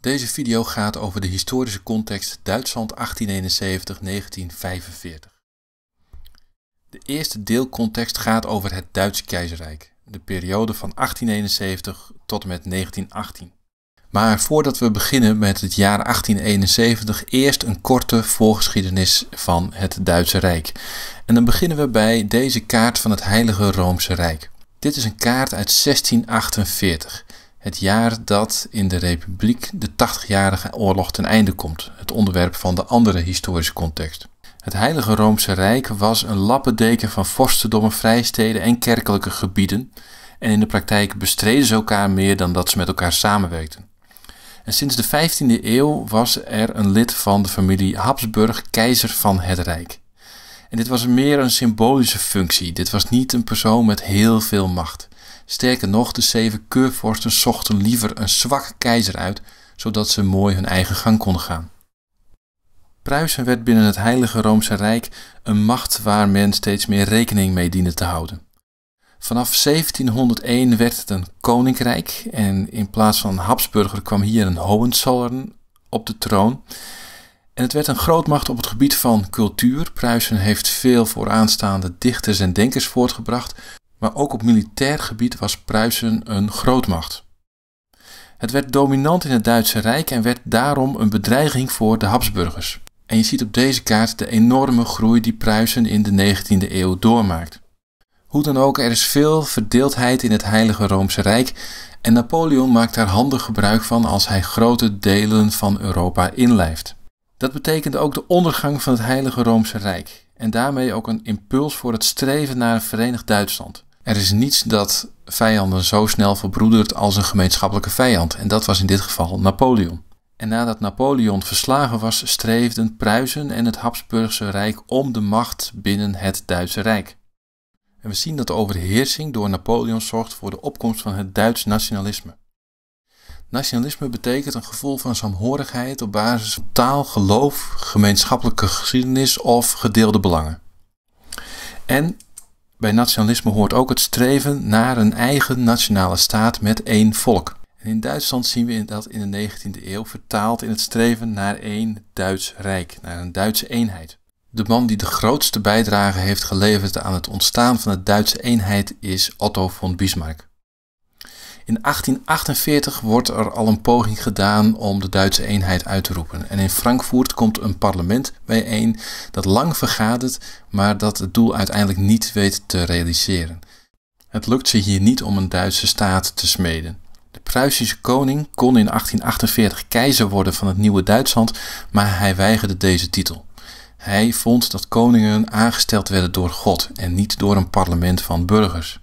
Deze video gaat over de historische context Duitsland 1871-1945. De eerste deelcontext gaat over het Duitse keizerrijk, de periode van 1871 tot en met 1918. Maar voordat we beginnen met het jaar 1871, eerst een korte voorgeschiedenis van het Duitse Rijk. En dan beginnen we bij deze kaart van het Heilige Roomse Rijk. Dit is een kaart uit 1648 het jaar dat in de Republiek de 80-jarige oorlog ten einde komt, het onderwerp van de andere historische context. Het Heilige Roomse Rijk was een lappendeken van vorstendommen, vrijsteden en kerkelijke gebieden en in de praktijk bestreden ze elkaar meer dan dat ze met elkaar samenwerkten. En sinds de 15e eeuw was er een lid van de familie Habsburg, keizer van het Rijk. En dit was meer een symbolische functie, dit was niet een persoon met heel veel macht. Sterker nog, de zeven keurvorsten zochten liever een zwakke keizer uit, zodat ze mooi hun eigen gang konden gaan. Pruisen werd binnen het Heilige Roomse Rijk een macht waar men steeds meer rekening mee diende te houden. Vanaf 1701 werd het een koninkrijk en in plaats van Habsburger kwam hier een Hohenzollern op de troon. En het werd een grootmacht op het gebied van cultuur. Pruisen heeft veel vooraanstaande dichters en denkers voortgebracht, maar ook op militair gebied was Pruisen een grootmacht. Het werd dominant in het Duitse Rijk en werd daarom een bedreiging voor de Habsburgers. En je ziet op deze kaart de enorme groei die Pruisen in de 19e eeuw doormaakt. Hoe dan ook, er is veel verdeeldheid in het Heilige Roomse Rijk en Napoleon maakt daar handig gebruik van als hij grote delen van Europa inlijft. Dat betekende ook de ondergang van het Heilige Roomse Rijk en daarmee ook een impuls voor het streven naar een verenigd Duitsland. Er is niets dat vijanden zo snel verbroedert als een gemeenschappelijke vijand, en dat was in dit geval Napoleon. En nadat Napoleon verslagen was, streefden Pruisen en het Habsburgse Rijk om de macht binnen het Duitse Rijk. En we zien dat de overheersing door Napoleon zorgt voor de opkomst van het Duits nationalisme. Nationalisme betekent een gevoel van saamhorigheid op basis van taal, geloof, gemeenschappelijke geschiedenis of gedeelde belangen. En bij nationalisme hoort ook het streven naar een eigen nationale staat met één volk. En in Duitsland zien we dat in de 19e eeuw vertaald in het streven naar één Duits Rijk, naar een Duitse eenheid. De man die de grootste bijdrage heeft geleverd aan het ontstaan van de Duitse eenheid is Otto von Bismarck. In 1848 wordt er al een poging gedaan om de Duitse eenheid uit te roepen. En in Frankfurt komt een parlement bijeen dat lang vergadert, maar dat het doel uiteindelijk niet weet te realiseren. Het lukt ze hier niet om een Duitse staat te smeden. De Pruisische koning kon in 1848 keizer worden van het nieuwe Duitsland, maar hij weigerde deze titel. Hij vond dat koningen aangesteld werden door God en niet door een parlement van burgers.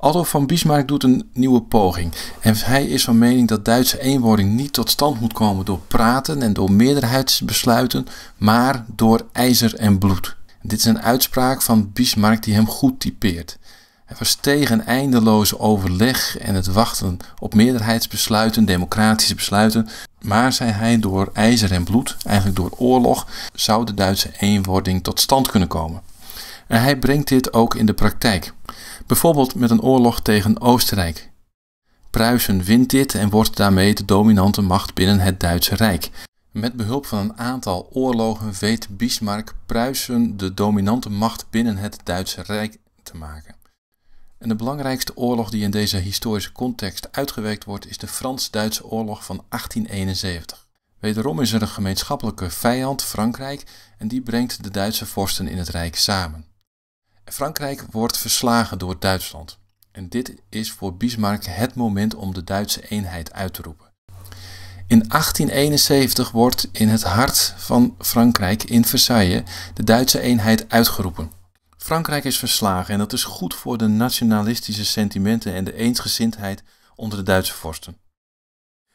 Adolf van Bismarck doet een nieuwe poging en hij is van mening dat Duitse eenwording niet tot stand moet komen door praten en door meerderheidsbesluiten, maar door ijzer en bloed. Dit is een uitspraak van Bismarck die hem goed typeert. Hij was tegen eindeloze overleg en het wachten op meerderheidsbesluiten, democratische besluiten, maar zei hij door ijzer en bloed, eigenlijk door oorlog, zou de Duitse eenwording tot stand kunnen komen. En hij brengt dit ook in de praktijk, bijvoorbeeld met een oorlog tegen Oostenrijk. Pruisen wint dit en wordt daarmee de dominante macht binnen het Duitse Rijk. Met behulp van een aantal oorlogen weet Bismarck Pruisen de dominante macht binnen het Duitse Rijk te maken. En de belangrijkste oorlog die in deze historische context uitgewerkt wordt is de Frans-Duitse oorlog van 1871. Wederom is er een gemeenschappelijke vijand, Frankrijk, en die brengt de Duitse vorsten in het Rijk samen. Frankrijk wordt verslagen door Duitsland. En dit is voor Bismarck het moment om de Duitse eenheid uit te roepen. In 1871 wordt in het hart van Frankrijk, in Versailles, de Duitse eenheid uitgeroepen. Frankrijk is verslagen en dat is goed voor de nationalistische sentimenten en de eensgezindheid onder de Duitse vorsten.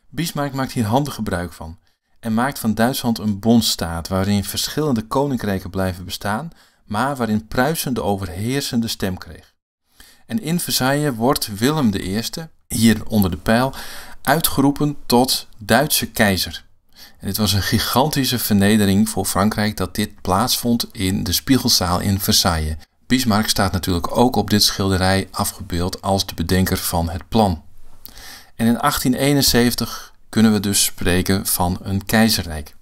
Bismarck maakt hier handig gebruik van en maakt van Duitsland een bondstaat waarin verschillende koninkrijken blijven bestaan, maar waarin Pruisen de overheersende stem kreeg. En in Versailles wordt Willem I, hier onder de pijl, uitgeroepen tot Duitse keizer. En dit was een gigantische vernedering voor Frankrijk dat dit plaatsvond in de Spiegelzaal in Versailles. Bismarck staat natuurlijk ook op dit schilderij afgebeeld als de bedenker van het plan. En in 1871 kunnen we dus spreken van een keizerrijk.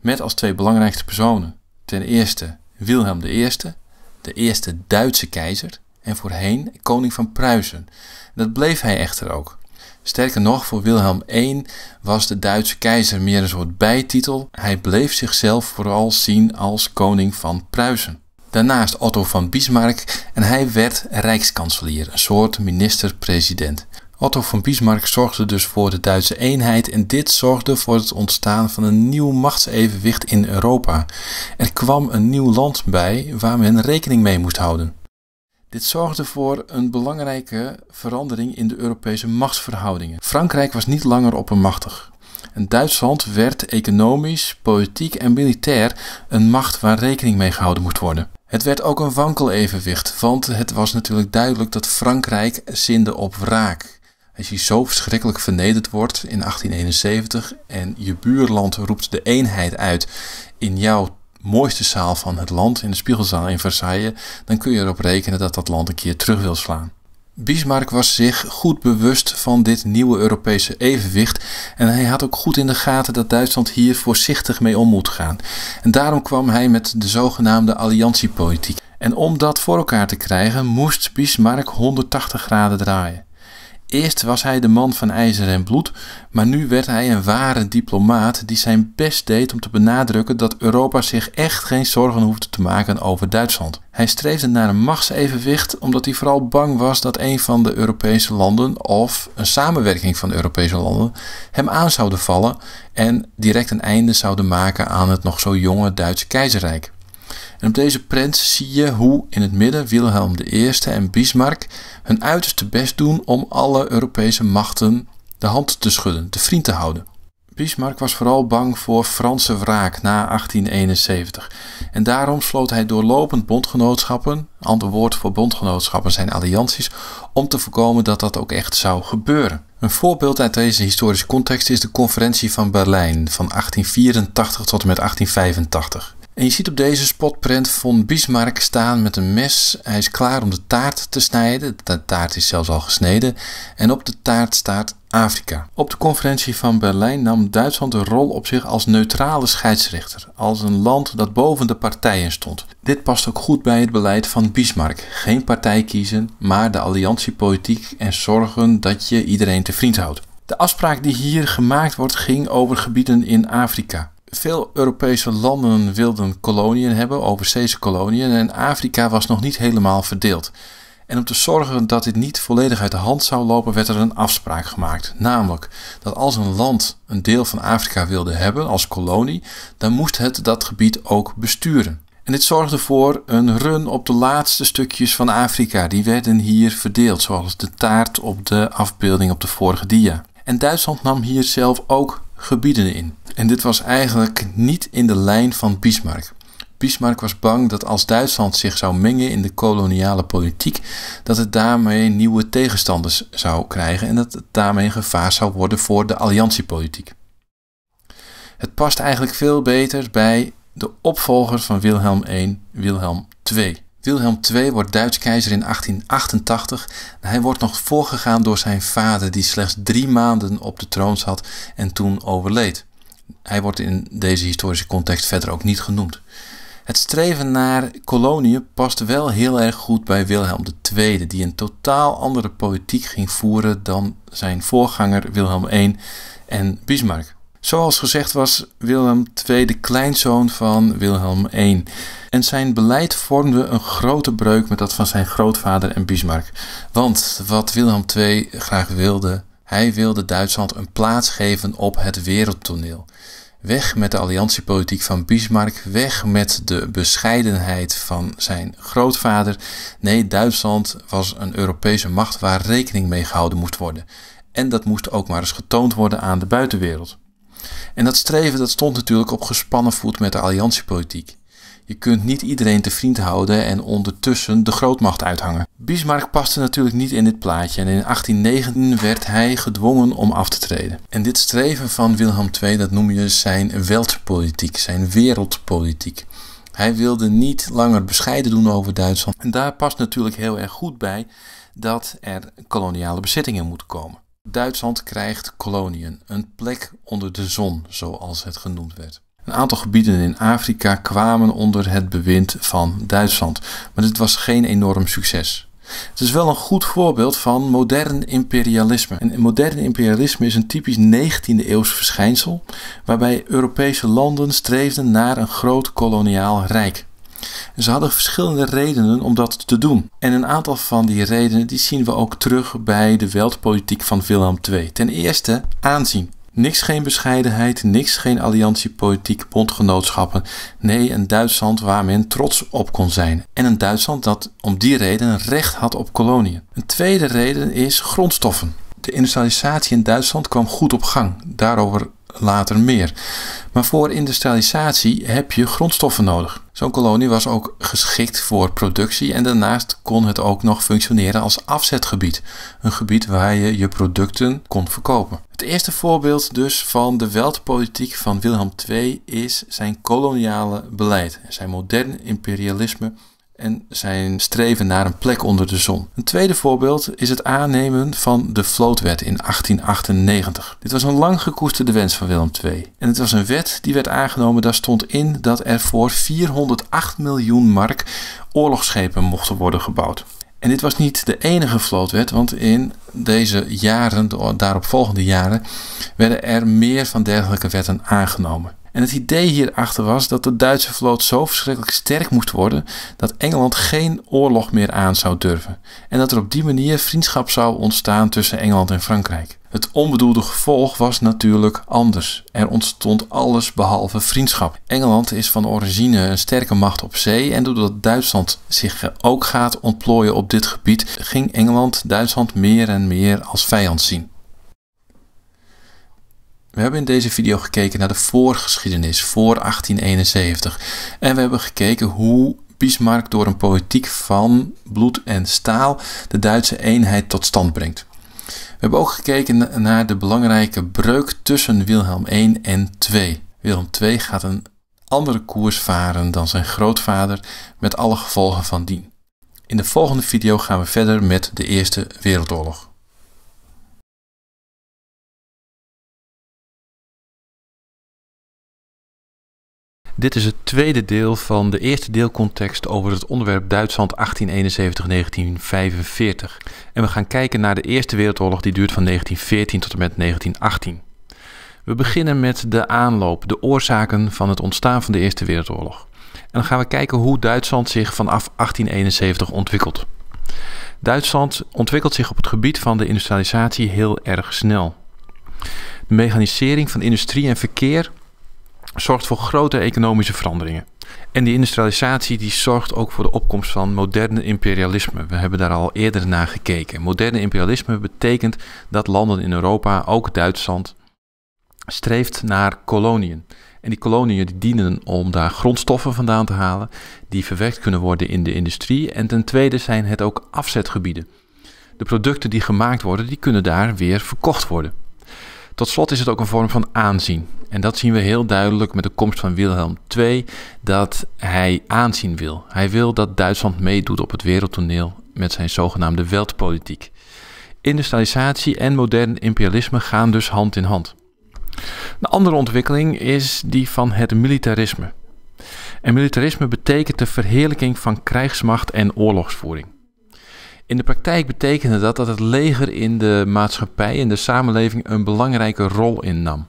Met als twee belangrijkste personen ten eerste Wilhelm I, de eerste Duitse keizer en voorheen koning van Pruisen. Dat bleef hij echter ook. Sterker nog, voor Wilhelm I was de Duitse keizer meer een soort bijtitel. Hij bleef zichzelf vooral zien als koning van Pruisen. Daarnaast Otto van Bismarck en hij werd rijkskanselier, een soort minister-president. Otto von Bismarck zorgde dus voor de Duitse eenheid en dit zorgde voor het ontstaan van een nieuw machtsevenwicht in Europa. Er kwam een nieuw land bij waar men rekening mee moest houden. Dit zorgde voor een belangrijke verandering in de Europese machtsverhoudingen. Frankrijk was niet langer oppermachtig. En Duitsland werd economisch, politiek en militair een macht waar rekening mee gehouden moest worden. Het werd ook een wankel evenwicht, want het was natuurlijk duidelijk dat Frankrijk zinde op wraak. Als je zo verschrikkelijk vernederd wordt in 1871 en je buurland roept de eenheid uit in jouw mooiste zaal van het land, in de Spiegelzaal in Versailles, dan kun je erop rekenen dat dat land een keer terug wil slaan. Bismarck was zich goed bewust van dit nieuwe Europese evenwicht en hij had ook goed in de gaten dat Duitsland hier voorzichtig mee om moet gaan. En daarom kwam hij met de zogenaamde alliantiepolitiek. En om dat voor elkaar te krijgen moest Bismarck 180 graden draaien. Eerst was hij de man van ijzer en bloed, maar nu werd hij een ware diplomaat die zijn best deed om te benadrukken dat Europa zich echt geen zorgen hoefde te maken over Duitsland. Hij streefde naar een machtsevenwicht omdat hij vooral bang was dat een van de Europese landen of een samenwerking van Europese landen hem aan zouden vallen en direct een einde zouden maken aan het nog zo jonge Duitse keizerrijk. En op deze prent zie je hoe in het midden Wilhelm I en Bismarck hun uiterste best doen om alle Europese machten de hand te schudden, te vriend te houden. Bismarck was vooral bang voor Franse wraak na 1871 en daarom sloot hij doorlopend bondgenootschappen, ander woord voor bondgenootschappen zijn allianties, om te voorkomen dat dat ook echt zou gebeuren. Een voorbeeld uit deze historische context is de conferentie van Berlijn van 1884 tot en met 1885. En je ziet op deze spotprint von Bismarck staan met een mes. Hij is klaar om de taart te snijden. De taart is zelfs al gesneden. En op de taart staat Afrika. Op de conferentie van Berlijn nam Duitsland de rol op zich als neutrale scheidsrechter, als een land dat boven de partijen stond. Dit past ook goed bij het beleid van Bismarck: geen partij kiezen, maar de alliantiepolitiek en zorgen dat je iedereen te vriend houdt. De afspraak die hier gemaakt wordt ging over gebieden in Afrika. Veel Europese landen wilden koloniën hebben, overzeese koloniën, en Afrika was nog niet helemaal verdeeld. En om te zorgen dat dit niet volledig uit de hand zou lopen, werd er een afspraak gemaakt. Namelijk dat als een land een deel van Afrika wilde hebben als kolonie, dan moest het dat gebied ook besturen. En dit zorgde voor een run op de laatste stukjes van Afrika. Die werden hier verdeeld, zoals de taart op de afbeelding op de vorige dia. En Duitsland nam hier zelf ook gebieden in. En dit was eigenlijk niet in de lijn van Bismarck. Bismarck was bang dat als Duitsland zich zou mengen in de koloniale politiek, dat het daarmee nieuwe tegenstanders zou krijgen en dat het daarmee een gevaar zou worden voor de alliantiepolitiek. Het past eigenlijk veel beter bij de opvolgers van Wilhelm I, Wilhelm II. Wilhelm II wordt Duits keizer in 1888. Hij wordt nog voorgegaan door zijn vader, die slechts drie maanden op de troon zat en toen overleed. Hij wordt in deze historische context verder ook niet genoemd. Het streven naar koloniën past wel heel erg goed bij Wilhelm II, die een totaal andere politiek ging voeren dan zijn voorganger Wilhelm I en Bismarck. Zoals gezegd was Wilhelm II de kleinzoon van Wilhelm I. En zijn beleid vormde een grote breuk met dat van zijn grootvader en Bismarck. Want wat Wilhelm II graag wilde, hij wilde Duitsland een plaats geven op het wereldtoneel. Weg met de alliantiepolitiek van Bismarck, weg met de bescheidenheid van zijn grootvader. Nee, Duitsland was een Europese macht waar rekening mee gehouden moest worden. En dat moest ook maar eens getoond worden aan de buitenwereld. En dat streven dat stond natuurlijk op gespannen voet met de alliantiepolitiek. Je kunt niet iedereen te vriend houden en ondertussen de grootmacht uithangen. Bismarck paste natuurlijk niet in dit plaatje en in 1819 werd hij gedwongen om af te treden. En dit streven van Wilhelm II, dat noem je zijn weltpolitiek, zijn wereldpolitiek. Hij wilde niet langer bescheiden doen over Duitsland. En daar past natuurlijk heel erg goed bij dat er koloniale bezittingen moeten komen. Duitsland krijgt koloniën, een plek onder de zon, zoals het genoemd werd. Een aantal gebieden in Afrika kwamen onder het bewind van Duitsland, maar dit was geen enorm succes. Het is wel een goed voorbeeld van modern imperialisme. En modern imperialisme is een typisch 19e eeuws verschijnsel, waarbij Europese landen streefden naar een groot koloniaal rijk. Ze hadden verschillende redenen om dat te doen. En een aantal van die redenen die zien we ook terug bij de weldpolitiek van Wilhelm II. Ten eerste aanzien. Niks geen bescheidenheid, niks geen alliantiepolitiek, bondgenootschappen. Nee, een Duitsland waar men trots op kon zijn. En een Duitsland dat om die reden recht had op koloniën. Een tweede reden is grondstoffen. De industrialisatie in Duitsland kwam goed op gang. Daarover later meer. Maar voor industrialisatie heb je grondstoffen nodig. Zo'n kolonie was ook geschikt voor productie en daarnaast kon het ook nog functioneren als afzetgebied. Een gebied waar je je producten kon verkopen. Het eerste voorbeeld dus van de weldpolitiek van Wilhelm II is zijn koloniale beleid en zijn modern imperialisme en zijn streven naar een plek onder de zon. Een tweede voorbeeld is het aannemen van de Vlootwet in 1898. Dit was een lang gekoesterde wens van Willem II. En het was een wet die werd aangenomen, daar stond in dat er voor 408 miljoen mark oorlogsschepen mochten worden gebouwd. En dit was niet de enige vlootwet, want in deze jaren, de daaropvolgende jaren, werden er meer van dergelijke wetten aangenomen. En het idee hierachter was dat de Duitse vloot zo verschrikkelijk sterk moest worden dat Engeland geen oorlog meer aan zou durven. En dat er op die manier vriendschap zou ontstaan tussen Engeland en Frankrijk. Het onbedoelde gevolg was natuurlijk anders. Er ontstond alles behalve vriendschap. Engeland is van origine een sterke macht op zee en doordat Duitsland zich ook gaat ontplooien op dit gebied, ging Engeland Duitsland meer en meer als vijand zien. We hebben in deze video gekeken naar de voorgeschiedenis voor 1871 en we hebben gekeken hoe Bismarck door een politiek van bloed en staal de Duitse eenheid tot stand brengt. We hebben ook gekeken naar de belangrijke breuk tussen Wilhelm I en II. Wilhelm II gaat een andere koers varen dan zijn grootvader met alle gevolgen van dien. In de volgende video gaan we verder met de Eerste Wereldoorlog. Dit is het tweede deel van de eerste deelcontext over het onderwerp Duitsland 1871-1945. En we gaan kijken naar de Eerste Wereldoorlog die duurt van 1914 tot en met 1918. We beginnen met de aanloop, de oorzaken van het ontstaan van de Eerste Wereldoorlog. En dan gaan we kijken hoe Duitsland zich vanaf 1871 ontwikkelt. Duitsland ontwikkelt zich op het gebied van de industrialisatie heel erg snel. De mechanisering van industrie en verkeer zorgt voor grote economische veranderingen. En die industrialisatie die zorgt ook voor de opkomst van moderne imperialisme. We hebben daar al eerder naar gekeken. Moderne imperialisme betekent dat landen in Europa, ook Duitsland, streeft naar koloniën. En die koloniën die dienen om daar grondstoffen vandaan te halen, die verwerkt kunnen worden in de industrie. En ten tweede zijn het ook afzetgebieden. De producten die gemaakt worden, die kunnen daar weer verkocht worden. Tot slot is het ook een vorm van aanzien. En dat zien we heel duidelijk met de komst van Wilhelm II, dat hij aanzien wil. Hij wil dat Duitsland meedoet op het wereldtoneel met zijn zogenaamde weltpolitiek. Industrialisatie en modern imperialisme gaan dus hand in hand. Een andere ontwikkeling is die van het militarisme. En militarisme betekent de verheerlijking van krijgsmacht en oorlogsvoering. In de praktijk betekende dat dat het leger in de maatschappij en de samenleving een belangrijke rol innam.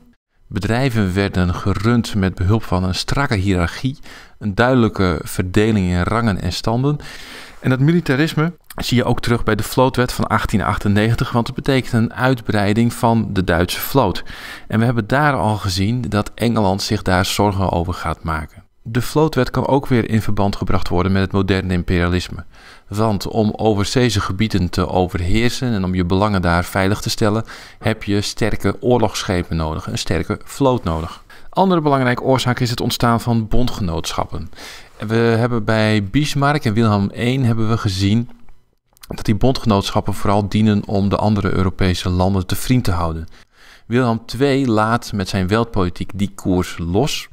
Bedrijven werden gerund met behulp van een strakke hiërarchie, een duidelijke verdeling in rangen en standen. En dat militarisme zie je ook terug bij de vlootwet van 1898, want het betekent een uitbreiding van de Duitse vloot. En we hebben daar al gezien dat Engeland zich daar zorgen over gaat maken. De vlootwet kan ook weer in verband gebracht worden met het moderne imperialisme. Want om overzeese gebieden te overheersen en om je belangen daar veilig te stellen, heb je sterke oorlogsschepen nodig, een sterke vloot nodig. Andere belangrijke oorzaak is het ontstaan van bondgenootschappen. We hebben bij Bismarck en Wilhelm I hebben we gezien dat die bondgenootschappen vooral dienen om de andere Europese landen te vriend te houden. Wilhelm II laat met zijn weldpolitiek die koers los.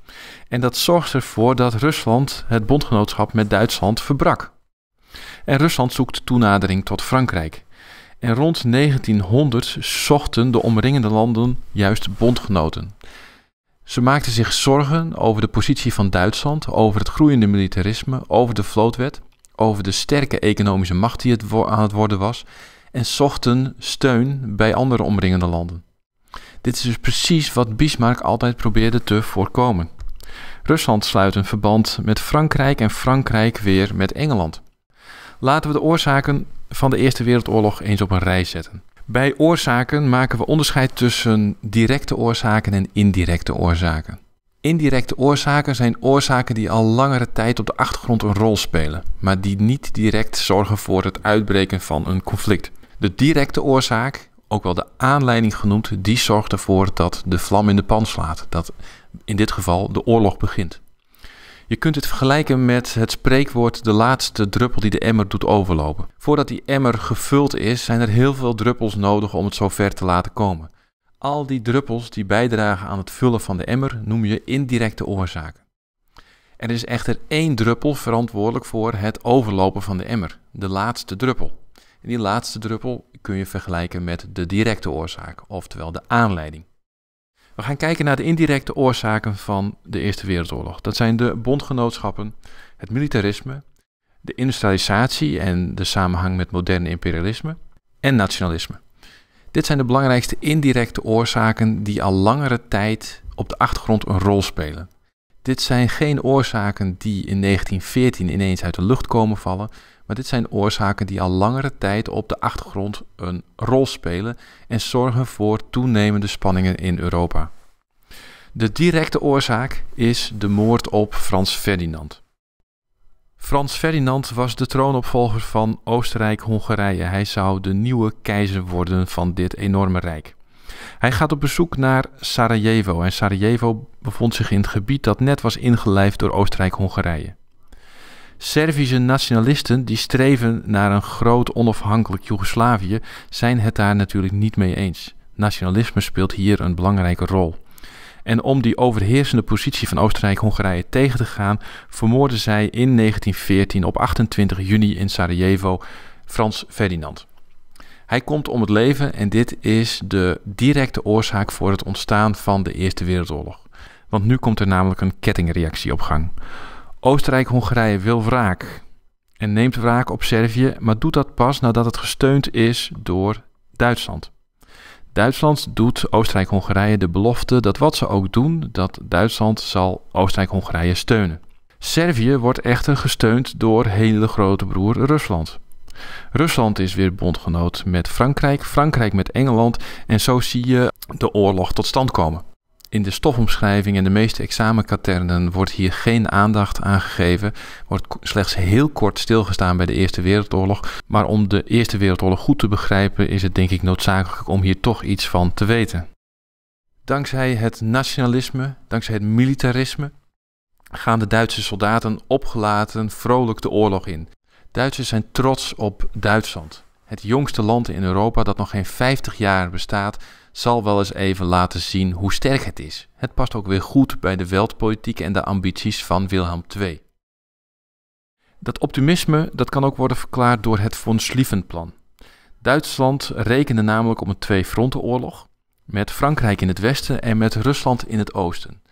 En dat zorgt ervoor dat Rusland het bondgenootschap met Duitsland verbrak en Rusland zoekt toenadering tot Frankrijk. En rond 1900 zochten de omringende landen juist bondgenoten. Ze maakten zich zorgen over de positie van Duitsland, over het groeiende militarisme, over de vlootwet, over de sterke economische macht die het aan het worden was en zochten steun bij andere omringende landen. Dit is dus precies wat Bismarck altijd probeerde te voorkomen. Rusland sluit een verband met Frankrijk en Frankrijk weer met Engeland. Laten we de oorzaken van de Eerste Wereldoorlog eens op een rij zetten. Bij oorzaken maken we onderscheid tussen directe oorzaken en indirecte oorzaken. Indirecte oorzaken zijn oorzaken die al langere tijd op de achtergrond een rol spelen, maar die niet direct zorgen voor het uitbreken van een conflict. De directe oorzaak, ook wel de aanleiding genoemd, die zorgt ervoor dat de vlam in de pan slaat, dat in dit geval de oorlog begint. Je kunt het vergelijken met het spreekwoord de laatste druppel die de emmer doet overlopen. Voordat die emmer gevuld is, zijn er heel veel druppels nodig om het zover te laten komen. Al die druppels die bijdragen aan het vullen van de emmer noem je indirecte oorzaken. Er is echter één druppel verantwoordelijk voor het overlopen van de emmer, de laatste druppel. En die laatste druppel kun je vergelijken met de directe oorzaak, oftewel de aanleiding. We gaan kijken naar de indirecte oorzaken van de Eerste Wereldoorlog. Dat zijn de bondgenootschappen, het militarisme, de industrialisatie en de samenhang met moderne imperialisme en nationalisme. Dit zijn de belangrijkste indirecte oorzaken die al langere tijd op de achtergrond een rol spelen. Dit zijn geen oorzaken die in 1914 ineens uit de lucht komen vallen, maar dit zijn oorzaken die al langere tijd op de achtergrond een rol spelen en zorgen voor toenemende spanningen in Europa. De directe oorzaak is de moord op Frans Ferdinand. Frans Ferdinand was de troonopvolger van Oostenrijk-Hongarije. Hij zou de nieuwe keizer worden van dit enorme rijk. Hij gaat op bezoek naar Sarajevo en Sarajevo bevond zich in het gebied dat net was ingelijfd door Oostenrijk-Hongarije. Servische nationalisten die streven naar een groot onafhankelijk Joegoslavië zijn het daar natuurlijk niet mee eens. Nationalisme speelt hier een belangrijke rol. En om die overheersende positie van Oostenrijk-Hongarije tegen te gaan, vermoorden zij in 1914 op 28 juni in Sarajevo Frans Ferdinand. Hij komt om het leven en dit is de directe oorzaak voor het ontstaan van de Eerste Wereldoorlog. Want nu komt er namelijk een kettingreactie op gang. Oostenrijk-Hongarije wil wraak en neemt wraak op Servië, maar doet dat pas nadat het gesteund is door Duitsland. Duitsland doet Oostenrijk-Hongarije de belofte dat wat ze ook doen, dat Duitsland zal Oostenrijk-Hongarije steunen. Servië wordt echter gesteund door hele grote broer Rusland. Rusland is weer bondgenoot met Frankrijk, Frankrijk met Engeland en zo zie je de oorlog tot stand komen. In de stofomschrijving en de meeste examenkaternen wordt hier geen aandacht aan gegeven, wordt slechts heel kort stilgestaan bij de Eerste Wereldoorlog. Maar om de Eerste Wereldoorlog goed te begrijpen, is het denk ik noodzakelijk om hier toch iets van te weten. Dankzij het nationalisme, dankzij het militarisme, gaan de Duitse soldaten opgelaten vrolijk de oorlog in. Duitsers zijn trots op Duitsland. Het jongste land in Europa dat nog geen 50 jaar bestaat, zal wel eens even laten zien hoe sterk het is. Het past ook weer goed bij de welpolitiek en de ambities van Wilhelm II. Dat optimisme dat kan ook worden verklaard door het von Schlieffen-plan. Duitsland rekende namelijk op een twee oorlog met Frankrijk in het westen en met Rusland in het oosten.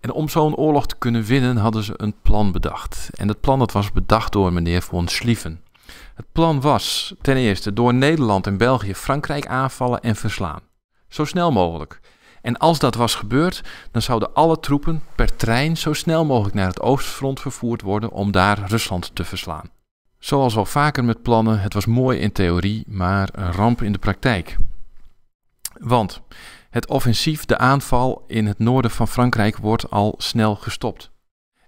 En om zo'n oorlog te kunnen winnen hadden ze een plan bedacht. En dat plan dat was bedacht door meneer von Schlieffen. Het plan was ten eerste door Nederland en België Frankrijk aanvallen en verslaan. Zo snel mogelijk. En als dat was gebeurd, dan zouden alle troepen per trein zo snel mogelijk naar het oostfront vervoerd worden om daar Rusland te verslaan. Zoals al vaker met plannen, het was mooi in theorie, maar een ramp in de praktijk. Want het offensief, de aanval in het noorden van Frankrijk, wordt al snel gestopt.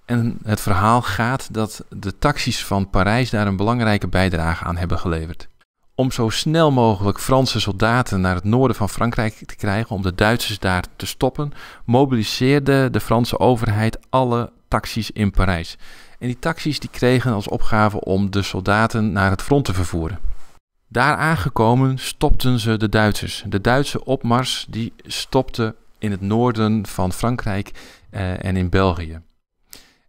En het verhaal gaat dat de taxis van Parijs daar een belangrijke bijdrage aan hebben geleverd. Om zo snel mogelijk Franse soldaten naar het noorden van Frankrijk te krijgen, om de Duitsers daar te stoppen, mobiliseerde de Franse overheid alle taxis in Parijs. En die taxis die kregen als opgave om de soldaten naar het front te vervoeren. Daar aangekomen stopten ze de Duitsers. De Duitse opmars die stopte in het noorden van Frankrijk eh, en in België.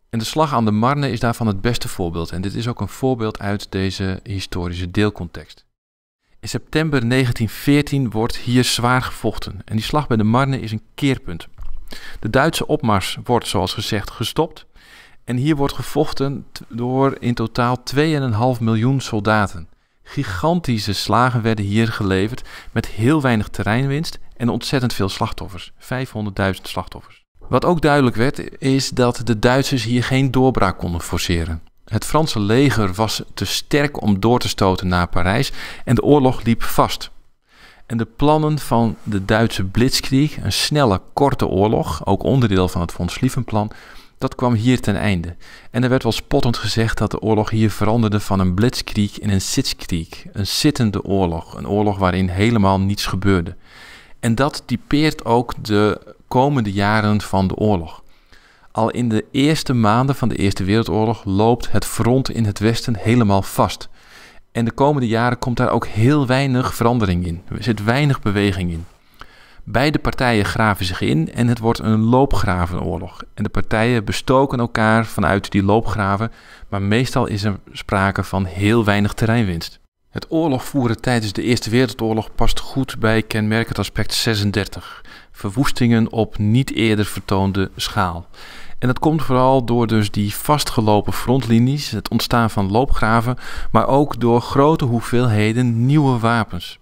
En de slag aan de Marne is daarvan het beste voorbeeld. En dit is ook een voorbeeld uit deze historische deelcontext. In september 1914 wordt hier zwaar gevochten. En die slag bij de Marne is een keerpunt. De Duitse opmars wordt, zoals gezegd, gestopt. En hier wordt gevochten door in totaal 2,5 miljoen soldaten. Gigantische slagen werden hier geleverd met heel weinig terreinwinst en ontzettend veel slachtoffers. 500.000 slachtoffers. Wat ook duidelijk werd is dat de Duitsers hier geen doorbraak konden forceren. Het Franse leger was te sterk om door te stoten naar Parijs en de oorlog liep vast. En de plannen van de Duitse Blitzkrieg, een snelle, korte oorlog, ook onderdeel van het Von Schlieffenplan. Dat kwam hier ten einde. En er werd wel spottend gezegd dat de oorlog hier veranderde van een blitzkrieg in een sitskrieg, een zittende oorlog, een oorlog waarin helemaal niets gebeurde. En dat typeert ook de komende jaren van de oorlog. Al in de eerste maanden van de Eerste Wereldoorlog loopt het front in het Westen helemaal vast. En de komende jaren komt daar ook heel weinig verandering in. Er zit weinig beweging in. Beide partijen graven zich in en het wordt een loopgravenoorlog. En de partijen bestoken elkaar vanuit die loopgraven, maar meestal is er sprake van heel weinig terreinwinst. Het oorlog voeren tijdens de Eerste Wereldoorlog past goed bij kenmerkend aspect 36: verwoestingen op niet eerder vertoonde schaal. En dat komt vooral door dus die vastgelopen frontlinies, het ontstaan van loopgraven, maar ook door grote hoeveelheden nieuwe wapens.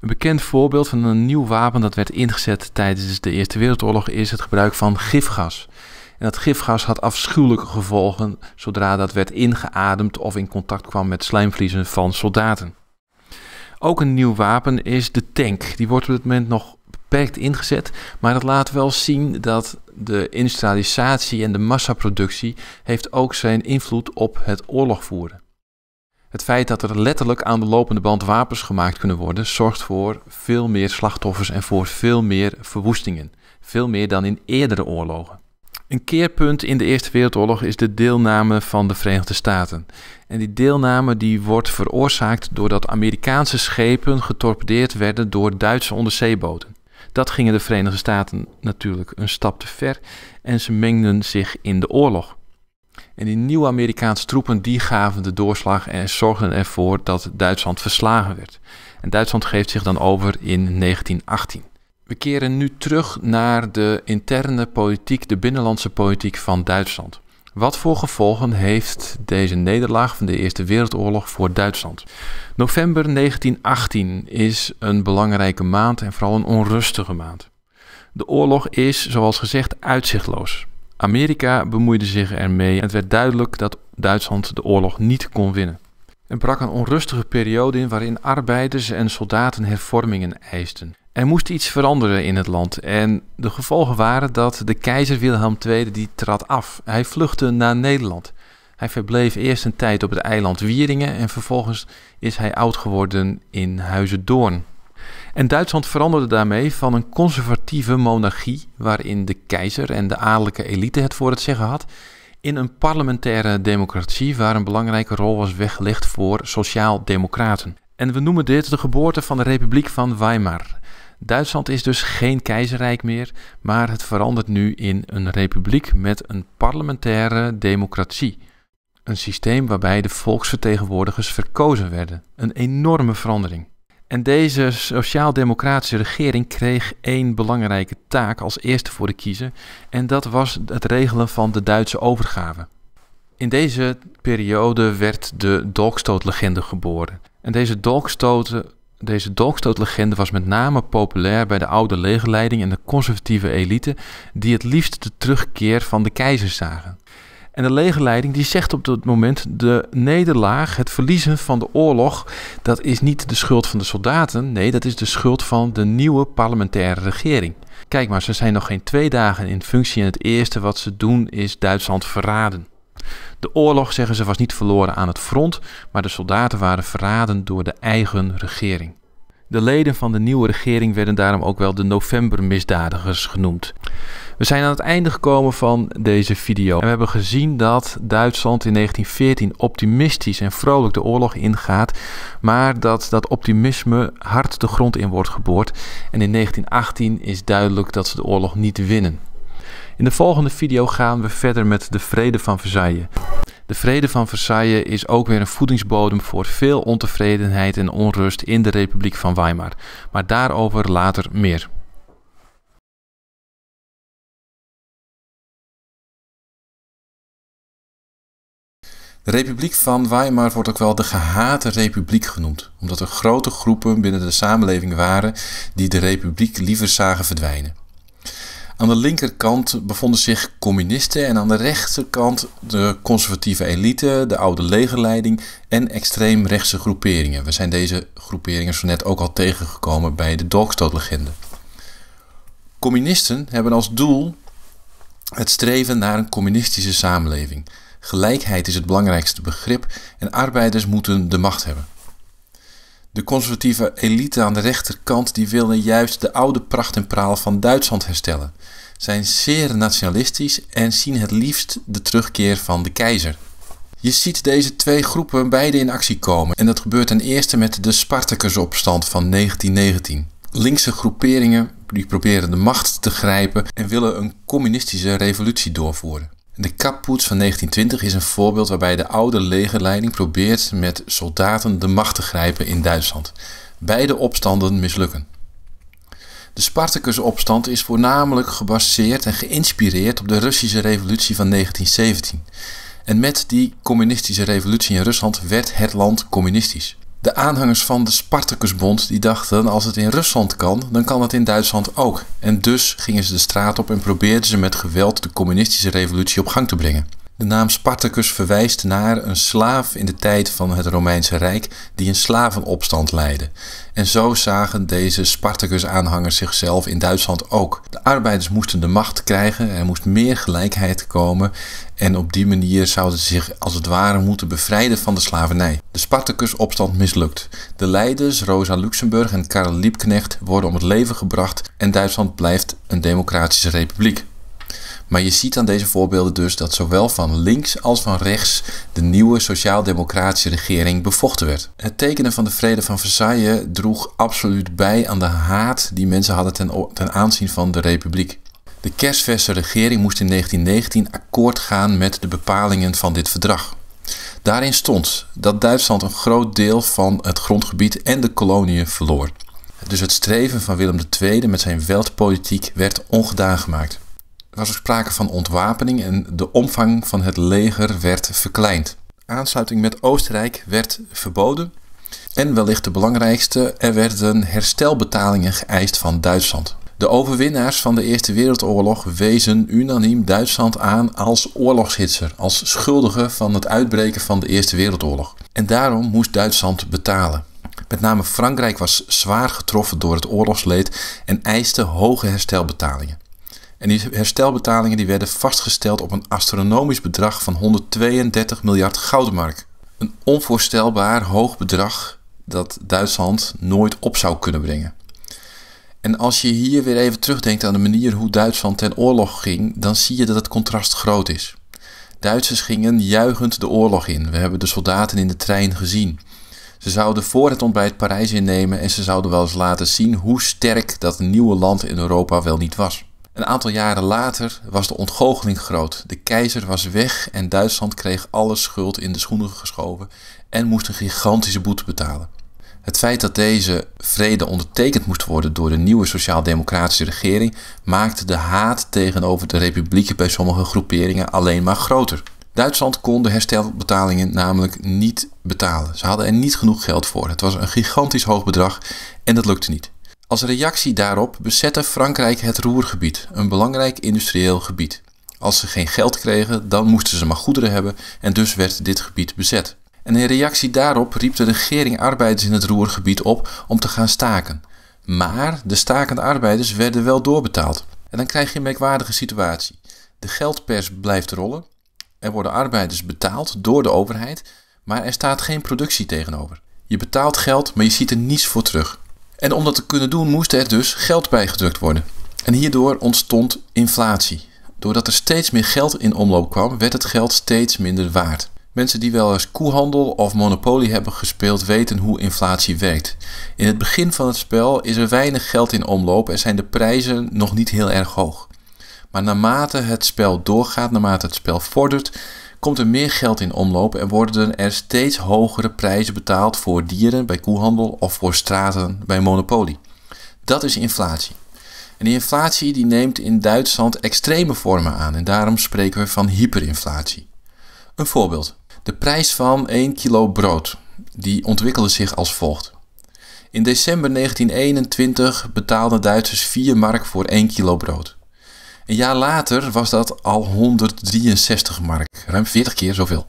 Een bekend voorbeeld van een nieuw wapen dat werd ingezet tijdens de Eerste Wereldoorlog is het gebruik van gifgas. En dat gifgas had afschuwelijke gevolgen zodra dat werd ingeademd of in contact kwam met slijmvliezen van soldaten. Ook een nieuw wapen is de tank. Die wordt op dit moment nog beperkt ingezet, maar dat laat wel zien dat de industrialisatie en de massaproductie heeft ook zijn invloed op het oorlogvoeren. Het feit dat er letterlijk aan de lopende band wapens gemaakt kunnen worden, zorgt voor veel meer slachtoffers en voor veel meer verwoestingen. Veel meer dan in eerdere oorlogen. Een keerpunt in de Eerste Wereldoorlog is de deelname van de Verenigde Staten. En die deelname die wordt veroorzaakt doordat Amerikaanse schepen getorpedeerd werden door Duitse onderzeeboten. Dat gingen de Verenigde Staten natuurlijk een stap te ver en ze mengden zich in de oorlog. En die nieuwe Amerikaanse troepen die gaven de doorslag en zorgden ervoor dat Duitsland verslagen werd. En Duitsland geeft zich dan over in 1918. We keren nu terug naar de interne politiek, de binnenlandse politiek van Duitsland. Wat voor gevolgen heeft deze nederlaag van de Eerste Wereldoorlog voor Duitsland? November 1918 is een belangrijke maand en vooral een onrustige maand. De oorlog is, zoals gezegd, uitzichtloos. Amerika bemoeide zich ermee en het werd duidelijk dat Duitsland de oorlog niet kon winnen. Er brak een onrustige periode in waarin arbeiders en soldaten hervormingen eisten. Er moest iets veranderen in het land en de gevolgen waren dat de keizer Wilhelm II die trad af. Hij vluchtte naar Nederland. Hij verbleef eerst een tijd op het eiland Wieringen en vervolgens is hij oud geworden in Huizen Doorn. En Duitsland veranderde daarmee van een conservatieve monarchie, waarin de keizer en de adellijke elite het voor het zeggen had, in een parlementaire democratie waar een belangrijke rol was weggelegd voor sociaal-democraten. En we noemen dit de geboorte van de Republiek van Weimar. Duitsland is dus geen keizerrijk meer, maar het verandert nu in een republiek met een parlementaire democratie. Een systeem waarbij de volksvertegenwoordigers verkozen werden. Een enorme verandering. En deze sociaal-democratische regering kreeg één belangrijke taak als eerste voor de kiezer. En dat was het regelen van de Duitse overgave. In deze periode werd de dolkstootlegende geboren. En deze, dolkstoten, deze dolkstootlegende was met name populair bij de oude legerleiding en de conservatieve elite, die het liefst de terugkeer van de keizer zagen. En de legerleiding die zegt op dat moment: de nederlaag, het verliezen van de oorlog, dat is niet de schuld van de soldaten. Nee, dat is de schuld van de nieuwe parlementaire regering. Kijk maar, ze zijn nog geen twee dagen in functie en het eerste wat ze doen is Duitsland verraden. De oorlog, zeggen ze, was niet verloren aan het front, maar de soldaten waren verraden door de eigen regering. De leden van de nieuwe regering werden daarom ook wel de novembermisdadigers genoemd. We zijn aan het einde gekomen van deze video en we hebben gezien dat Duitsland in 1914 optimistisch en vrolijk de oorlog ingaat, maar dat dat optimisme hard de grond in wordt geboord en in 1918 is duidelijk dat ze de oorlog niet winnen. In de volgende video gaan we verder met de Vrede van Versailles. De Vrede van Versailles is ook weer een voedingsbodem voor veel ontevredenheid en onrust in de Republiek van Weimar, maar daarover later meer. De Republiek van Weimar wordt ook wel de gehate republiek genoemd, omdat er grote groepen binnen de samenleving waren die de republiek liever zagen verdwijnen. Aan de linkerkant bevonden zich communisten en aan de rechterkant de conservatieve elite, de oude legerleiding en extreemrechtse groeperingen. We zijn deze groeperingen zo net ook al tegengekomen bij de dolkstootlegende. Communisten hebben als doel het streven naar een communistische samenleving. Gelijkheid is het belangrijkste begrip en arbeiders moeten de macht hebben. De conservatieve elite aan de rechterkant die willen juist de oude pracht en praal van Duitsland herstellen, zijn zeer nationalistisch en zien het liefst de terugkeer van de keizer. Je ziet deze twee groepen beide in actie komen en dat gebeurt ten eerste met de Spartacusopstand van 1919. Linkse groeperingen die proberen de macht te grijpen en willen een communistische revolutie doorvoeren. De Kapoets van 1920 is een voorbeeld waarbij de oude legerleiding probeert met soldaten de macht te grijpen in Duitsland. Beide opstanden mislukken. De Spartacus-opstand is voornamelijk gebaseerd en geïnspireerd op de Russische Revolutie van 1917. En met die communistische revolutie in Rusland werd het land communistisch de aanhangers van de Spartacusbond die dachten als het in Rusland kan, dan kan het in Duitsland ook. En dus gingen ze de straat op en probeerden ze met geweld de communistische revolutie op gang te brengen. De naam Spartacus verwijst naar een slaaf in de tijd van het Romeinse Rijk die een slavenopstand leidde. En zo zagen deze Spartacus-aanhangers zichzelf in Duitsland ook. De arbeiders moesten de macht krijgen, er moest meer gelijkheid komen en op die manier zouden ze zich als het ware moeten bevrijden van de slavernij. De Spartacus-opstand mislukt. De leiders Rosa Luxemburg en Karel Liebknecht worden om het leven gebracht en Duitsland blijft een democratische republiek. Maar je ziet aan deze voorbeelden dus dat zowel van links als van rechts de nieuwe sociaal-democratische regering bevochten werd. Het tekenen van de Vrede van Versailles droeg absoluut bij aan de haat die mensen hadden ten, aanzien van de republiek. De kerstverse regering moest in 1919 akkoord gaan met de bepalingen van dit verdrag. Daarin stond dat Duitsland een groot deel van het grondgebied en de koloniën verloor. Dus het streven van Willem II met zijn weldpolitiek werd ongedaan gemaakt was er sprake van ontwapening en de omvang van het leger werd verkleind. Aansluiting met Oostenrijk werd verboden en wellicht de belangrijkste, er werden herstelbetalingen geëist van Duitsland. De overwinnaars van de Eerste Wereldoorlog wezen unaniem Duitsland aan als oorlogshitser, als schuldige van het uitbreken van de Eerste Wereldoorlog. En daarom moest Duitsland betalen. Met name Frankrijk was zwaar getroffen door het oorlogsleed en eiste hoge herstelbetalingen. En die herstelbetalingen die werden vastgesteld op een astronomisch bedrag van 132 miljard goudmark. Een onvoorstelbaar hoog bedrag dat Duitsland nooit op zou kunnen brengen. En als je hier weer even terugdenkt aan de manier hoe Duitsland ten oorlog ging, dan zie je dat het contrast groot is. Duitsers gingen juichend de oorlog in. We hebben de soldaten in de trein gezien. Ze zouden voor het ontbijt Parijs innemen en ze zouden wel eens laten zien hoe sterk dat nieuwe land in Europa wel niet was. Een aantal jaren later was de ontgoocheling groot. De keizer was weg en Duitsland kreeg alle schuld in de schoenen geschoven en moest een gigantische boete betalen. Het feit dat deze vrede ondertekend moest worden door de nieuwe sociaal-democratische regering maakte de haat tegenover de Republiek bij sommige groeperingen alleen maar groter. Duitsland kon de herstelbetalingen namelijk niet betalen. Ze hadden er niet genoeg geld voor. Het was een gigantisch hoog bedrag en dat lukte niet. Als reactie daarop bezette Frankrijk het Roergebied, een belangrijk industrieel gebied. Als ze geen geld kregen, dan moesten ze maar goederen hebben en dus werd dit gebied bezet. En in reactie daarop riep de regering arbeiders in het Roergebied op om te gaan staken. Maar de stakende arbeiders werden wel doorbetaald. En dan krijg je een merkwaardige situatie. De geldpers blijft rollen, er worden arbeiders betaald door de overheid, maar er staat geen productie tegenover. Je betaalt geld, maar je ziet er niets voor terug. En om dat te kunnen doen moest er dus geld bijgedrukt worden. En hierdoor ontstond inflatie. Doordat er steeds meer geld in omloop kwam, werd het geld steeds minder waard. Mensen die wel eens koehandel of monopolie hebben gespeeld weten hoe inflatie werkt. In het begin van het spel is er weinig geld in omloop en zijn de prijzen nog niet heel erg hoog. Maar naarmate het spel doorgaat, naarmate het spel vordert, komt er meer geld in omloop en worden er steeds hogere prijzen betaald voor dieren bij koehandel of voor straten bij monopolie. Dat is inflatie. En die inflatie die neemt in Duitsland extreme vormen aan en daarom spreken we van hyperinflatie. Een voorbeeld. De prijs van 1 kilo brood die ontwikkelde zich als volgt. In december 1921 betaalden Duitsers 4 mark voor 1 kilo brood. Een jaar later was dat al 163 mark, ruim 40 keer zoveel.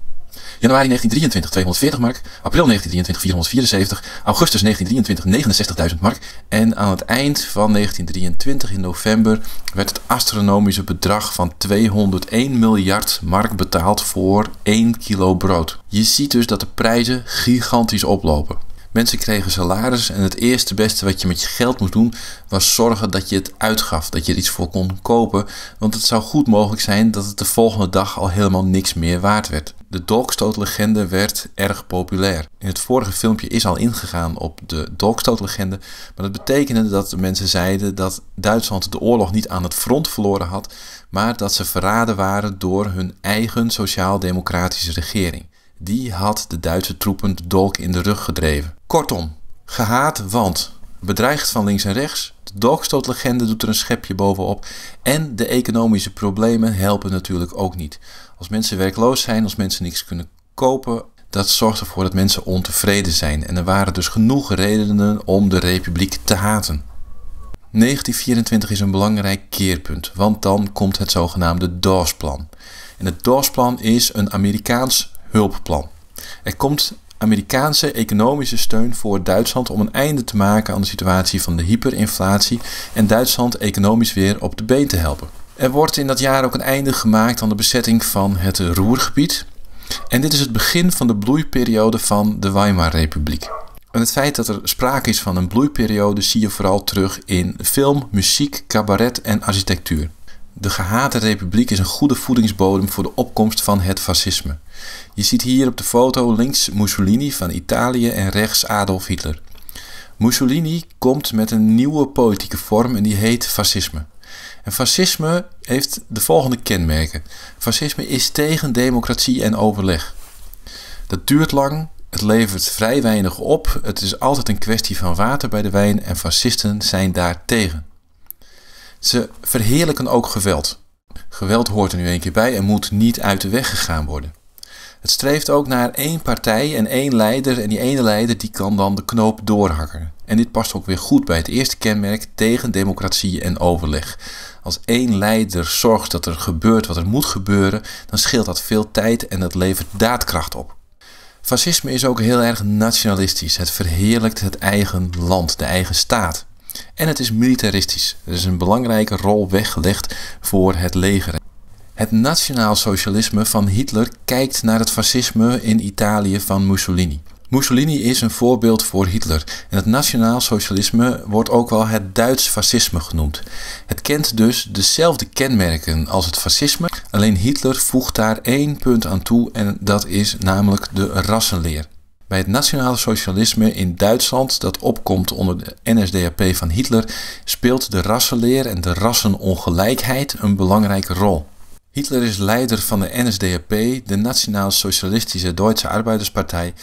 Januari 1923 240 mark, april 1923 474, augustus 1923 69.000 mark en aan het eind van 1923 in november werd het astronomische bedrag van 201 miljard mark betaald voor 1 kilo brood. Je ziet dus dat de prijzen gigantisch oplopen. Mensen kregen salaris en het eerste beste wat je met je geld moest doen was zorgen dat je het uitgaf, dat je er iets voor kon kopen, want het zou goed mogelijk zijn dat het de volgende dag al helemaal niks meer waard werd. De Dolkstootlegende werd erg populair. In het vorige filmpje is al ingegaan op de Dolkstootlegende, maar dat betekende dat de mensen zeiden dat Duitsland de oorlog niet aan het front verloren had, maar dat ze verraden waren door hun eigen sociaal-democratische regering die had de Duitse troepen de dolk in de rug gedreven. Kortom, gehaat, want bedreigd van links en rechts, de dolkstootlegende doet er een schepje bovenop en de economische problemen helpen natuurlijk ook niet. Als mensen werkloos zijn, als mensen niks kunnen kopen, dat zorgt ervoor dat mensen ontevreden zijn en er waren dus genoeg redenen om de republiek te haten. 1924 is een belangrijk keerpunt, want dan komt het zogenaamde dos plan En het dos plan is een Amerikaans hulpplan. Er komt Amerikaanse economische steun voor Duitsland om een einde te maken aan de situatie van de hyperinflatie en Duitsland economisch weer op de been te helpen. Er wordt in dat jaar ook een einde gemaakt aan de bezetting van het Roergebied. En dit is het begin van de bloeiperiode van de Weimarrepubliek. En het feit dat er sprake is van een bloeiperiode zie je vooral terug in film, muziek, cabaret en architectuur. De gehate republiek is een goede voedingsbodem voor de opkomst van het fascisme. Je ziet hier op de foto links Mussolini van Italië en rechts Adolf Hitler. Mussolini komt met een nieuwe politieke vorm en die heet fascisme. En fascisme heeft de volgende kenmerken. Fascisme is tegen democratie en overleg. Dat duurt lang, het levert vrij weinig op, het is altijd een kwestie van water bij de wijn en fascisten zijn daar tegen. Ze verheerlijken ook geweld. Geweld hoort er nu een keer bij en moet niet uit de weg gegaan worden. Het streeft ook naar één partij en één leider en die ene leider die kan dan de knoop doorhakken. En dit past ook weer goed bij het eerste kenmerk tegen democratie en overleg. Als één leider zorgt dat er gebeurt wat er moet gebeuren, dan scheelt dat veel tijd en dat levert daadkracht op. Fascisme is ook heel erg nationalistisch. Het verheerlijkt het eigen land, de eigen staat. En het is militaristisch. Er is een belangrijke rol weggelegd voor het leger. Het nationaal socialisme van Hitler kijkt naar het fascisme in Italië van Mussolini. Mussolini is een voorbeeld voor Hitler en het nationaal socialisme wordt ook wel het Duits fascisme genoemd. Het kent dus dezelfde kenmerken als het fascisme, alleen Hitler voegt daar één punt aan toe en dat is namelijk de rassenleer. Bij het Nationaal socialisme in Duitsland, dat opkomt onder de NSDAP van Hitler, speelt de rassenleer en de rassenongelijkheid een belangrijke rol. Hitler is leider van de NSDAP, de Nationaal-Socialistische Duitse Arbeiderspartij,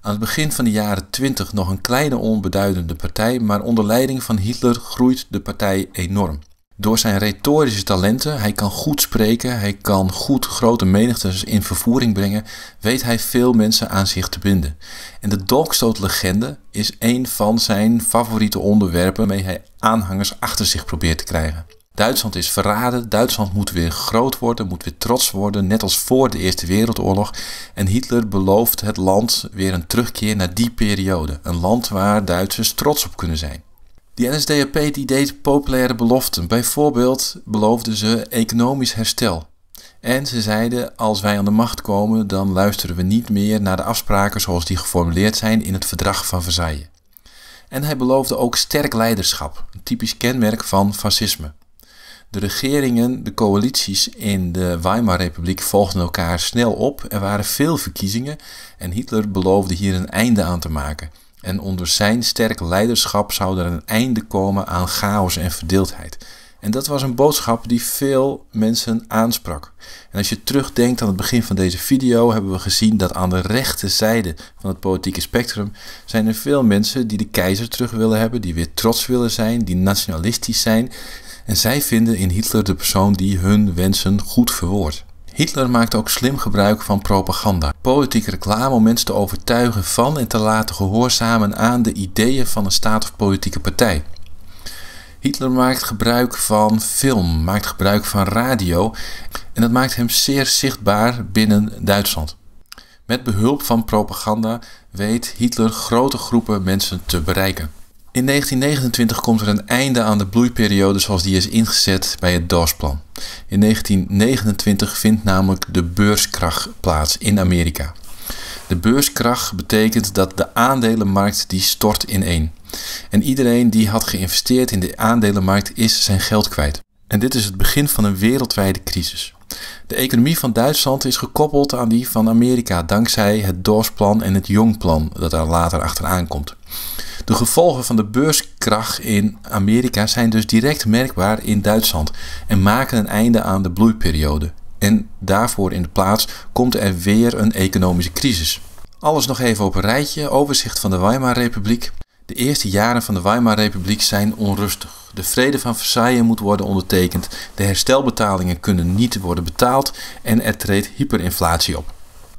aan het begin van de jaren 20 nog een kleine onbeduidende partij, maar onder leiding van Hitler groeit de partij enorm. Door zijn retorische talenten, hij kan goed spreken, hij kan goed grote menigtes in vervoering brengen, weet hij veel mensen aan zich te binden. En de dolkstootlegende is een van zijn favoriete onderwerpen waarmee hij aanhangers achter zich probeert te krijgen. Duitsland is verraden, Duitsland moet weer groot worden, moet weer trots worden, net als voor de Eerste Wereldoorlog. En Hitler belooft het land weer een terugkeer naar die periode, een land waar Duitsers trots op kunnen zijn. Die NSDAP die deed populaire beloften, bijvoorbeeld beloofden ze economisch herstel. En ze zeiden, als wij aan de macht komen, dan luisteren we niet meer naar de afspraken zoals die geformuleerd zijn in het verdrag van Versailles. En hij beloofde ook sterk leiderschap, een typisch kenmerk van fascisme. De regeringen, de coalities in de Weimar-republiek volgden elkaar snel op. Er waren veel verkiezingen en Hitler beloofde hier een einde aan te maken. En onder zijn sterk leiderschap zou er een einde komen aan chaos en verdeeldheid. En dat was een boodschap die veel mensen aansprak. En als je terugdenkt aan het begin van deze video, hebben we gezien dat aan de rechterzijde van het politieke spectrum zijn er veel mensen die de keizer terug willen hebben, die weer trots willen zijn, die nationalistisch zijn, en zij vinden in Hitler de persoon die hun wensen goed verwoordt. Hitler maakte ook slim gebruik van propaganda, politieke reclame om mensen te overtuigen van en te laten gehoorzamen aan de ideeën van een staat of politieke partij. Hitler maakt gebruik van film, maakt gebruik van radio en dat maakt hem zeer zichtbaar binnen Duitsland. Met behulp van propaganda weet Hitler grote groepen mensen te bereiken. In 1929 komt er een einde aan de bloeiperiode zoals die is ingezet bij het DOS-plan. In 1929 vindt namelijk de beurskracht plaats in Amerika. De beurskracht betekent dat de aandelenmarkt die stort ineen. En iedereen die had geïnvesteerd in de aandelenmarkt is zijn geld kwijt. En dit is het begin van een wereldwijde crisis. De economie van Duitsland is gekoppeld aan die van Amerika dankzij het Dorsplan en het Jongplan dat daar later achteraan komt. De gevolgen van de beurskracht in Amerika zijn dus direct merkbaar in Duitsland en maken een einde aan de bloeiperiode. En daarvoor in de plaats komt er weer een economische crisis. Alles nog even op een rijtje, overzicht van de Weimar Republiek. De eerste jaren van de Weimar Republiek zijn onrustig. De vrede van Versailles moet worden ondertekend, de herstelbetalingen kunnen niet worden betaald en er treedt hyperinflatie op.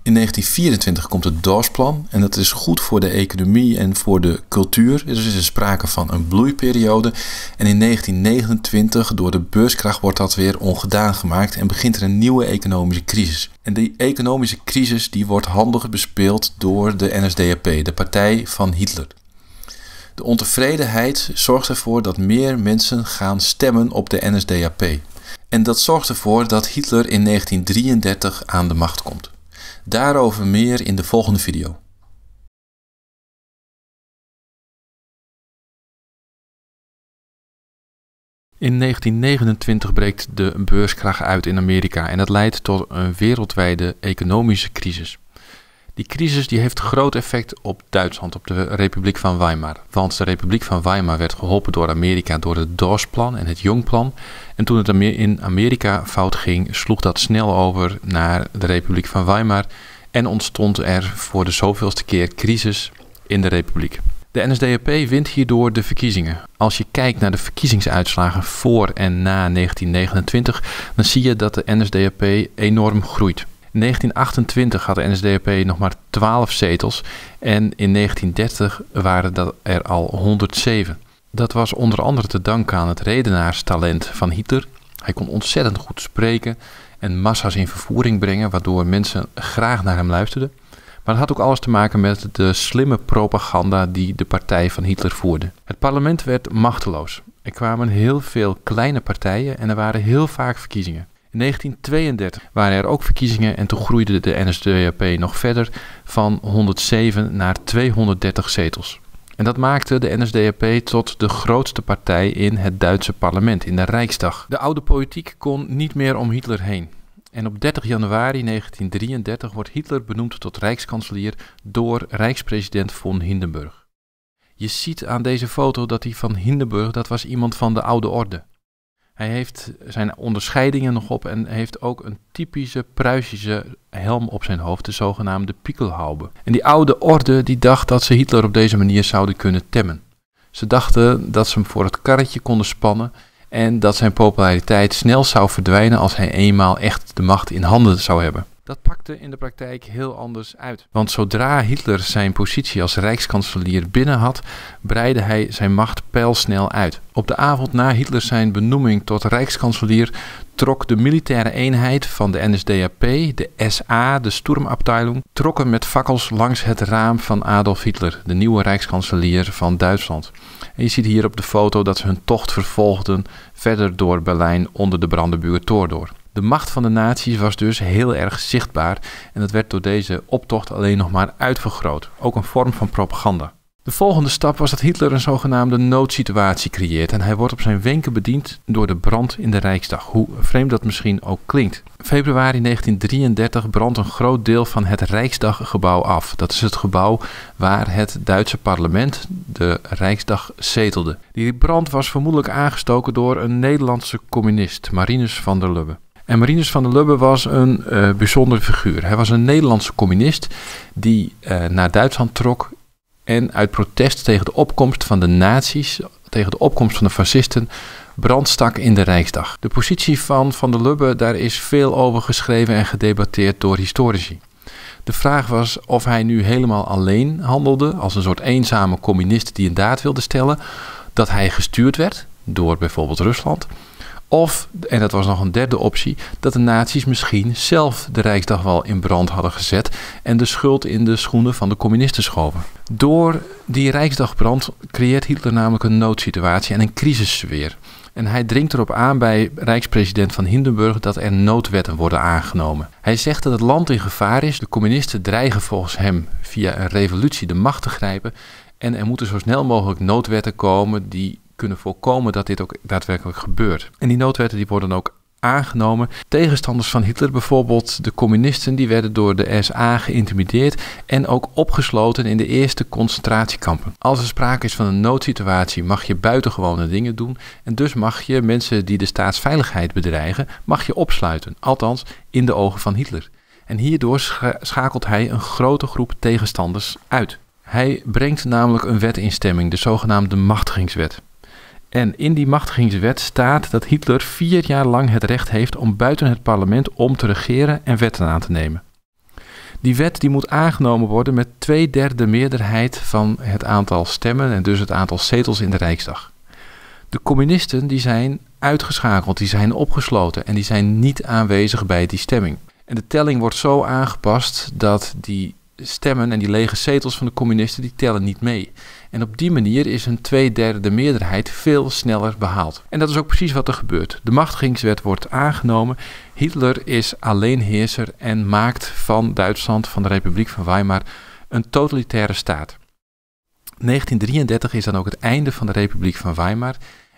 In 1924 komt het dos en dat is goed voor de economie en voor de cultuur. Dus er is er sprake van een bloeiperiode. En in 1929 door de beurskracht wordt dat weer ongedaan gemaakt en begint er een nieuwe economische crisis. En die economische crisis die wordt handig bespeeld door de NSDAP, de partij van Hitler. De ontevredenheid zorgt ervoor dat meer mensen gaan stemmen op de NSDAP. En dat zorgt ervoor dat Hitler in 1933 aan de macht komt. Daarover meer in de volgende video. In 1929 breekt de beurskracht uit in Amerika en dat leidt tot een wereldwijde economische crisis. Die crisis die heeft groot effect op Duitsland, op de Republiek van Weimar. Want de Republiek van Weimar werd geholpen door Amerika door het Dorsplan en het Jongplan. En toen het in Amerika fout ging, sloeg dat snel over naar de Republiek van Weimar. En ontstond er voor de zoveelste keer crisis in de Republiek. De NSDAP wint hierdoor de verkiezingen. Als je kijkt naar de verkiezingsuitslagen voor en na 1929, dan zie je dat de NSDAP enorm groeit. In 1928 had de NSDAP nog maar 12 zetels en in 1930 waren dat er al 107. Dat was onder andere te danken aan het redenaarstalent van Hitler. Hij kon ontzettend goed spreken en massa's in vervoering brengen, waardoor mensen graag naar hem luisterden. Maar het had ook alles te maken met de slimme propaganda die de partij van Hitler voerde. Het parlement werd machteloos. Er kwamen heel veel kleine partijen en er waren heel vaak verkiezingen. 1932 waren er ook verkiezingen en toen groeide de NSDAP nog verder van 107 naar 230 zetels. En dat maakte de NSDAP tot de grootste partij in het Duitse parlement, in de Rijksdag. De oude politiek kon niet meer om Hitler heen. En op 30 januari 1933 wordt Hitler benoemd tot rijkskanselier door rijkspresident von Hindenburg. Je ziet aan deze foto dat hij van Hindenburg, dat was iemand van de oude orde. Hij heeft zijn onderscheidingen nog op en heeft ook een typische Pruisische helm op zijn hoofd, de zogenaamde Piekelhaube. En die oude orde die dacht dat ze Hitler op deze manier zouden kunnen temmen. Ze dachten dat ze hem voor het karretje konden spannen en dat zijn populariteit snel zou verdwijnen als hij eenmaal echt de macht in handen zou hebben. Dat pakte in de praktijk heel anders uit. Want zodra Hitler zijn positie als rijkskanselier binnen had, breidde hij zijn macht pijlsnel uit. Op de avond na Hitler zijn benoeming tot rijkskanselier trok de militaire eenheid van de NSDAP, de SA, de Sturmabteilung, trokken met fakkels langs het raam van Adolf Hitler, de nieuwe rijkskanselier van Duitsland. En je ziet hier op de foto dat ze hun tocht vervolgden verder door Berlijn onder de Brandenburger Tor door. De macht van de naties was dus heel erg zichtbaar en dat werd door deze optocht alleen nog maar uitvergroot, ook een vorm van propaganda. De volgende stap was dat Hitler een zogenaamde noodsituatie creëert en hij wordt op zijn wenken bediend door de brand in de Rijksdag, hoe vreemd dat misschien ook klinkt. Februari 1933 brandt een groot deel van het Rijksdaggebouw af. Dat is het gebouw waar het Duitse parlement, de Rijksdag, zetelde. Die brand was vermoedelijk aangestoken door een Nederlandse communist, Marinus van der Lubbe. En Marinus van der Lubbe was een eh, bijzondere figuur. Hij was een Nederlandse communist die eh, naar Duitsland trok en uit protest tegen de opkomst van de nazi's, tegen de opkomst van de fascisten, brandstak in de Rijksdag. De positie van Van der Lubbe, daar is veel over geschreven en gedebatteerd door historici. De vraag was of hij nu helemaal alleen handelde, als een soort eenzame communist die een daad wilde stellen, dat hij gestuurd werd door bijvoorbeeld Rusland of, en dat was nog een derde optie, dat de nazi's misschien zelf de Rijksdag wel in brand hadden gezet en de schuld in de schoenen van de communisten schoven. Door die Rijksdagbrand creëert Hitler namelijk een noodsituatie en een crisissfeer. En hij dringt erop aan bij Rijkspresident van Hindenburg dat er noodwetten worden aangenomen. Hij zegt dat het land in gevaar is, de communisten dreigen volgens hem via een revolutie de macht te grijpen en er moeten zo snel mogelijk noodwetten komen die kunnen voorkomen dat dit ook daadwerkelijk gebeurt. En die noodwetten die worden ook aangenomen. Tegenstanders van Hitler, bijvoorbeeld de communisten, die werden door de SA geïntimideerd en ook opgesloten in de eerste concentratiekampen. Als er sprake is van een noodsituatie, mag je buitengewone dingen doen en dus mag je mensen die de staatsveiligheid bedreigen, mag je opsluiten, althans in de ogen van Hitler. En hierdoor schakelt hij een grote groep tegenstanders uit. Hij brengt namelijk een wet in stemming, de zogenaamde machtigingswet. En in die machtigingswet staat dat Hitler vier jaar lang het recht heeft om buiten het parlement om te regeren en wetten aan te nemen. Die wet die moet aangenomen worden met twee derde meerderheid van het aantal stemmen en dus het aantal zetels in de Rijksdag. De communisten die zijn uitgeschakeld, die zijn opgesloten en die zijn niet aanwezig bij die stemming. En de telling wordt zo aangepast dat die stemmen en die lege zetels van de communisten die tellen niet mee. En op die manier is een tweederde meerderheid veel sneller behaald. En dat is ook precies wat er gebeurt. De machtigingswet wordt aangenomen. Hitler is alleenheerser en maakt van Duitsland, van de Republiek van Weimar, een totalitaire staat. 1933 is dan ook het einde van de Republiek van Weimar.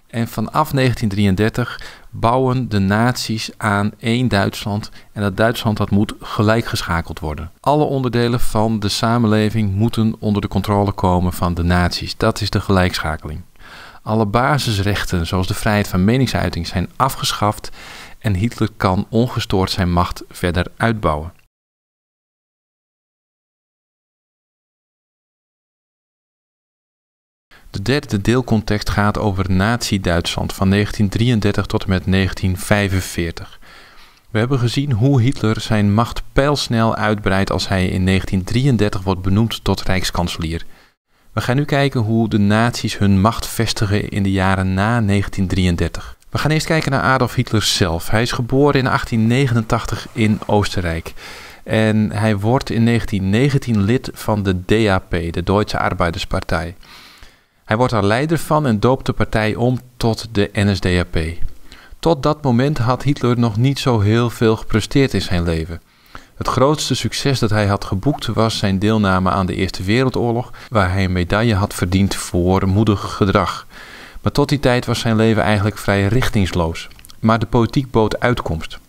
En vanaf 1933 bouwen de naties aan één Duitsland en dat Duitsland dat moet gelijkgeschakeld worden. Alle onderdelen van de samenleving moeten onder de controle komen van de naties. Dat is de gelijkschakeling. Alle basisrechten, zoals de vrijheid van meningsuiting, zijn afgeschaft en Hitler kan ongestoord zijn macht verder uitbouwen. Het derde deelcontext gaat over Nazi-Duitsland van 1933 tot en met 1945. We hebben gezien hoe Hitler zijn macht pijlsnel uitbreidt als hij in 1933 wordt benoemd tot rijkskanselier. We gaan nu kijken hoe de nazi's hun macht vestigen in de jaren na 1933. We gaan eerst kijken naar Adolf Hitler zelf. Hij is geboren in 1889 in Oostenrijk. En hij wordt in 1919 lid van de DAP, de Duitse Arbeiderspartij. Hij wordt daar leider van en doopt de partij om tot de NSDAP. Tot dat moment had Hitler nog niet zo heel veel gepresteerd in zijn leven. Het grootste succes dat hij had geboekt was zijn deelname aan de Eerste Wereldoorlog, waar hij een medaille had verdiend voor moedig gedrag. Maar tot die tijd was zijn leven eigenlijk vrij richtingsloos. Maar de politiek bood uitkomst.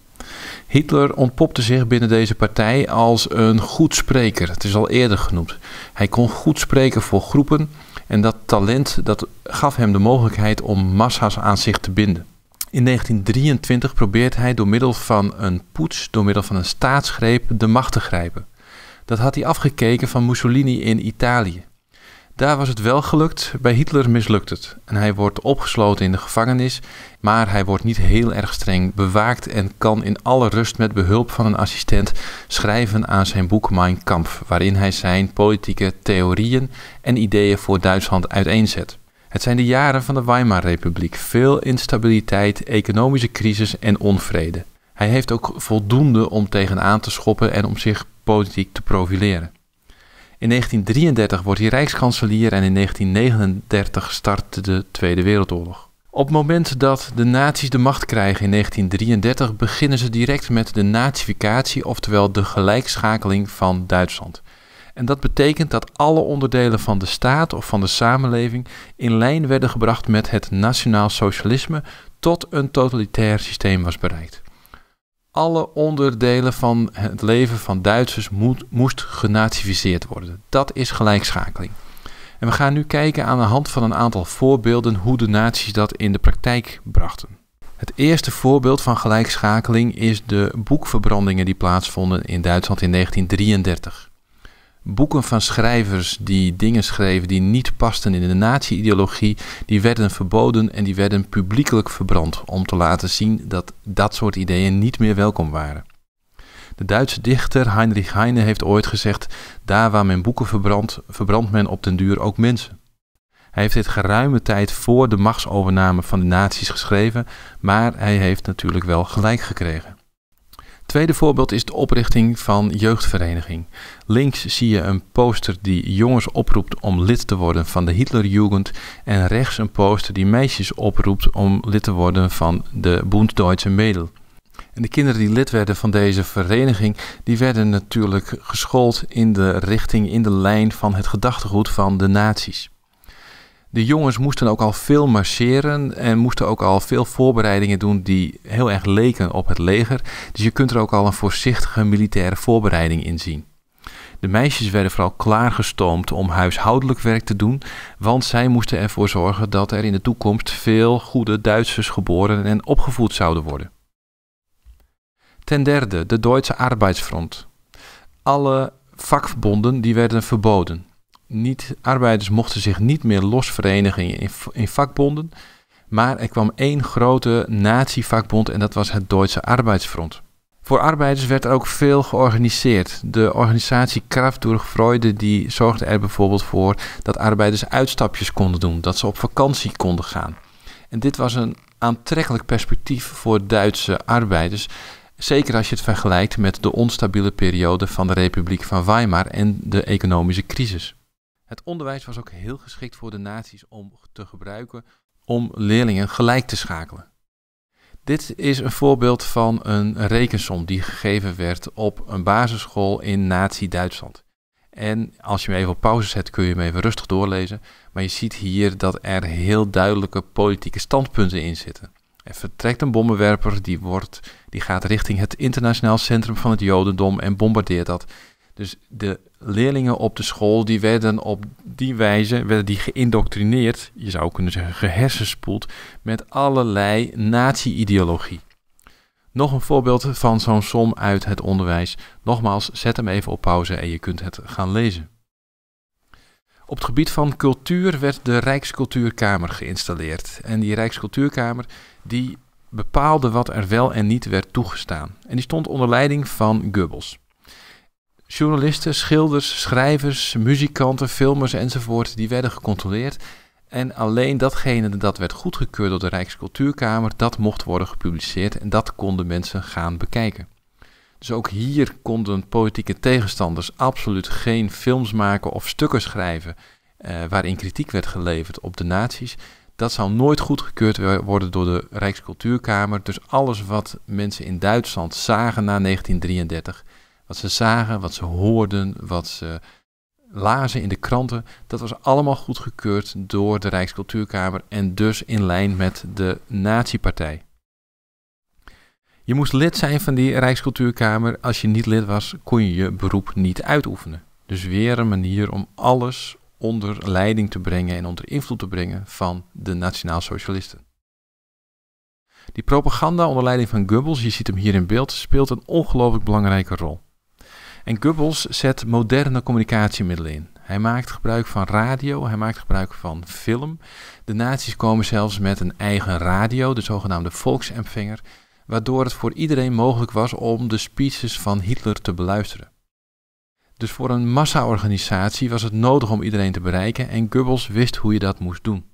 Hitler ontpopte zich binnen deze partij als een goed spreker. Het is al eerder genoemd. Hij kon goed spreken voor groepen en dat talent dat gaf hem de mogelijkheid om massa's aan zich te binden. In 1923 probeert hij door middel van een poets, door middel van een staatsgreep, de macht te grijpen. Dat had hij afgekeken van Mussolini in Italië. Daar was het wel gelukt, bij Hitler mislukt het. En hij wordt opgesloten in de gevangenis, maar hij wordt niet heel erg streng bewaakt en kan in alle rust met behulp van een assistent schrijven aan zijn boek Mein Kampf, waarin hij zijn politieke theorieën en ideeën voor Duitsland uiteenzet. Het zijn de jaren van de Weimarrepubliek, veel instabiliteit, economische crisis en onvrede. Hij heeft ook voldoende om tegenaan te schoppen en om zich politiek te profileren. In 1933 wordt hij rijkskanselier en in 1939 startte de Tweede Wereldoorlog. Op het moment dat de nazi's de macht krijgen in 1933 beginnen ze direct met de nazificatie, oftewel de gelijkschakeling van Duitsland. En dat betekent dat alle onderdelen van de staat of van de samenleving in lijn werden gebracht met het nationaal socialisme tot een totalitair systeem was bereikt alle onderdelen van het leven van Duitsers moet, moest genazificeerd worden. Dat is gelijkschakeling. En we gaan nu kijken aan de hand van een aantal voorbeelden hoe de nazi's dat in de praktijk brachten. Het eerste voorbeeld van gelijkschakeling is de boekverbrandingen die plaatsvonden in Duitsland in 1933 boeken van schrijvers die dingen schreven die niet pasten in de nazi-ideologie, die werden verboden en die werden publiekelijk verbrand om te laten zien dat dat soort ideeën niet meer welkom waren. De Duitse dichter Heinrich Heine heeft ooit gezegd: daar waar men boeken verbrandt, verbrandt men op den duur ook mensen. Hij heeft dit geruime tijd voor de machtsovername van de nazi's geschreven, maar hij heeft natuurlijk wel gelijk gekregen. Tweede voorbeeld is de oprichting van jeugdvereniging. Links zie je een poster die jongens oproept om lid te worden van de Hitlerjugend en rechts een poster die meisjes oproept om lid te worden van de Bund Deutsche Mädel. En de kinderen die lid werden van deze vereniging, die werden natuurlijk geschoold in de richting, in de lijn van het gedachtegoed van de nazi's. De jongens moesten ook al veel marcheren en moesten ook al veel voorbereidingen doen die heel erg leken op het leger. Dus je kunt er ook al een voorzichtige militaire voorbereiding in zien. De meisjes werden vooral klaargestoomd om huishoudelijk werk te doen, want zij moesten ervoor zorgen dat er in de toekomst veel goede Duitsers geboren en opgevoed zouden worden. Ten derde, de Duitse Arbeidsfront. Alle vakbonden die werden verboden niet, arbeiders mochten zich niet meer los verenigen in, vakbonden. Maar er kwam één grote natievakbond en dat was het Duitse Arbeidsfront. Voor arbeiders werd er ook veel georganiseerd. De organisatie Kraft durch Freude die zorgde er bijvoorbeeld voor dat arbeiders uitstapjes konden doen, dat ze op vakantie konden gaan. En dit was een aantrekkelijk perspectief voor Duitse arbeiders, zeker als je het vergelijkt met de onstabiele periode van de Republiek van Weimar en de economische crisis. Het onderwijs was ook heel geschikt voor de naties om te gebruiken om leerlingen gelijk te schakelen. Dit is een voorbeeld van een rekensom die gegeven werd op een basisschool in Nazi-Duitsland. En als je hem even op pauze zet, kun je hem even rustig doorlezen. Maar je ziet hier dat er heel duidelijke politieke standpunten in zitten. Er vertrekt een bommenwerper, die, wordt, die gaat richting het internationaal centrum van het Jodendom en bombardeert dat. Dus de leerlingen op de school die werden op die wijze werden die geïndoctrineerd, je zou kunnen zeggen gehersenspoeld, met allerlei nazi-ideologie. Nog een voorbeeld van zo'n som uit het onderwijs. Nogmaals, zet hem even op pauze en je kunt het gaan lezen. Op het gebied van cultuur werd de Rijkscultuurkamer geïnstalleerd. En die Rijkscultuurkamer die bepaalde wat er wel en niet werd toegestaan. En die stond onder leiding van Goebbels. Journalisten, schilders, schrijvers, muzikanten, filmers enzovoort, die werden gecontroleerd. En alleen datgene dat werd goedgekeurd door de Rijkscultuurkamer, dat mocht worden gepubliceerd en dat konden mensen gaan bekijken. Dus ook hier konden politieke tegenstanders absoluut geen films maken of stukken schrijven eh, waarin kritiek werd geleverd op de nazi's. Dat zou nooit goedgekeurd worden door de Rijkscultuurkamer. Dus alles wat mensen in Duitsland zagen na 1933, wat ze zagen, wat ze hoorden, wat ze lazen in de kranten, dat was allemaal goedgekeurd door de Rijkscultuurkamer en dus in lijn met de Nazi-partij. Je moest lid zijn van die Rijkscultuurkamer. Als je niet lid was, kon je je beroep niet uitoefenen. Dus weer een manier om alles onder leiding te brengen en onder invloed te brengen van de Nationaal-Socialisten. Die propaganda onder leiding van Goebbels, je ziet hem hier in beeld, speelt een ongelooflijk belangrijke rol. En Goebbels zet moderne communicatiemiddelen in. Hij maakt gebruik van radio, hij maakt gebruik van film. De nazi's komen zelfs met een eigen radio, de zogenaamde Volksempfänger, waardoor het voor iedereen mogelijk was om de speeches van Hitler te beluisteren. Dus voor een massa-organisatie was het nodig om iedereen te bereiken en Goebbels wist hoe je dat moest doen.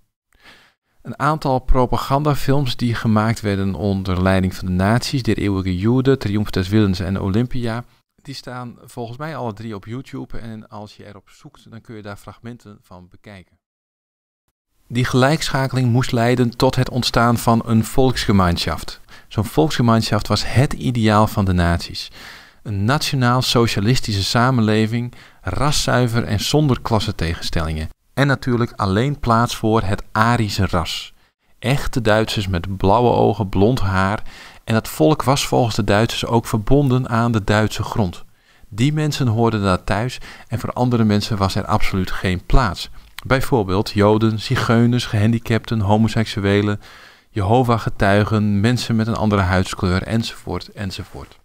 Een aantal propagandafilms die gemaakt werden onder leiding van de nazi's, De Eeuwige Jude, Triumph des Willens en Olympia, die staan volgens mij alle drie op YouTube en als je erop zoekt, dan kun je daar fragmenten van bekijken. Die gelijkschakeling moest leiden tot het ontstaan van een volksgemeenschap. Zo'n volksgemeenschap was het ideaal van de naties. Een nationaal-socialistische samenleving, raszuiver en zonder klassentegenstellingen. En natuurlijk alleen plaats voor het Arische ras. Echte Duitsers met blauwe ogen, blond haar en dat volk was volgens de Duitsers ook verbonden aan de Duitse grond. Die mensen hoorden daar thuis en voor andere mensen was er absoluut geen plaats. Bijvoorbeeld Joden, Zigeuners, gehandicapten, homoseksuelen, Jehovah-getuigen, mensen met een andere huidskleur enzovoort enzovoort.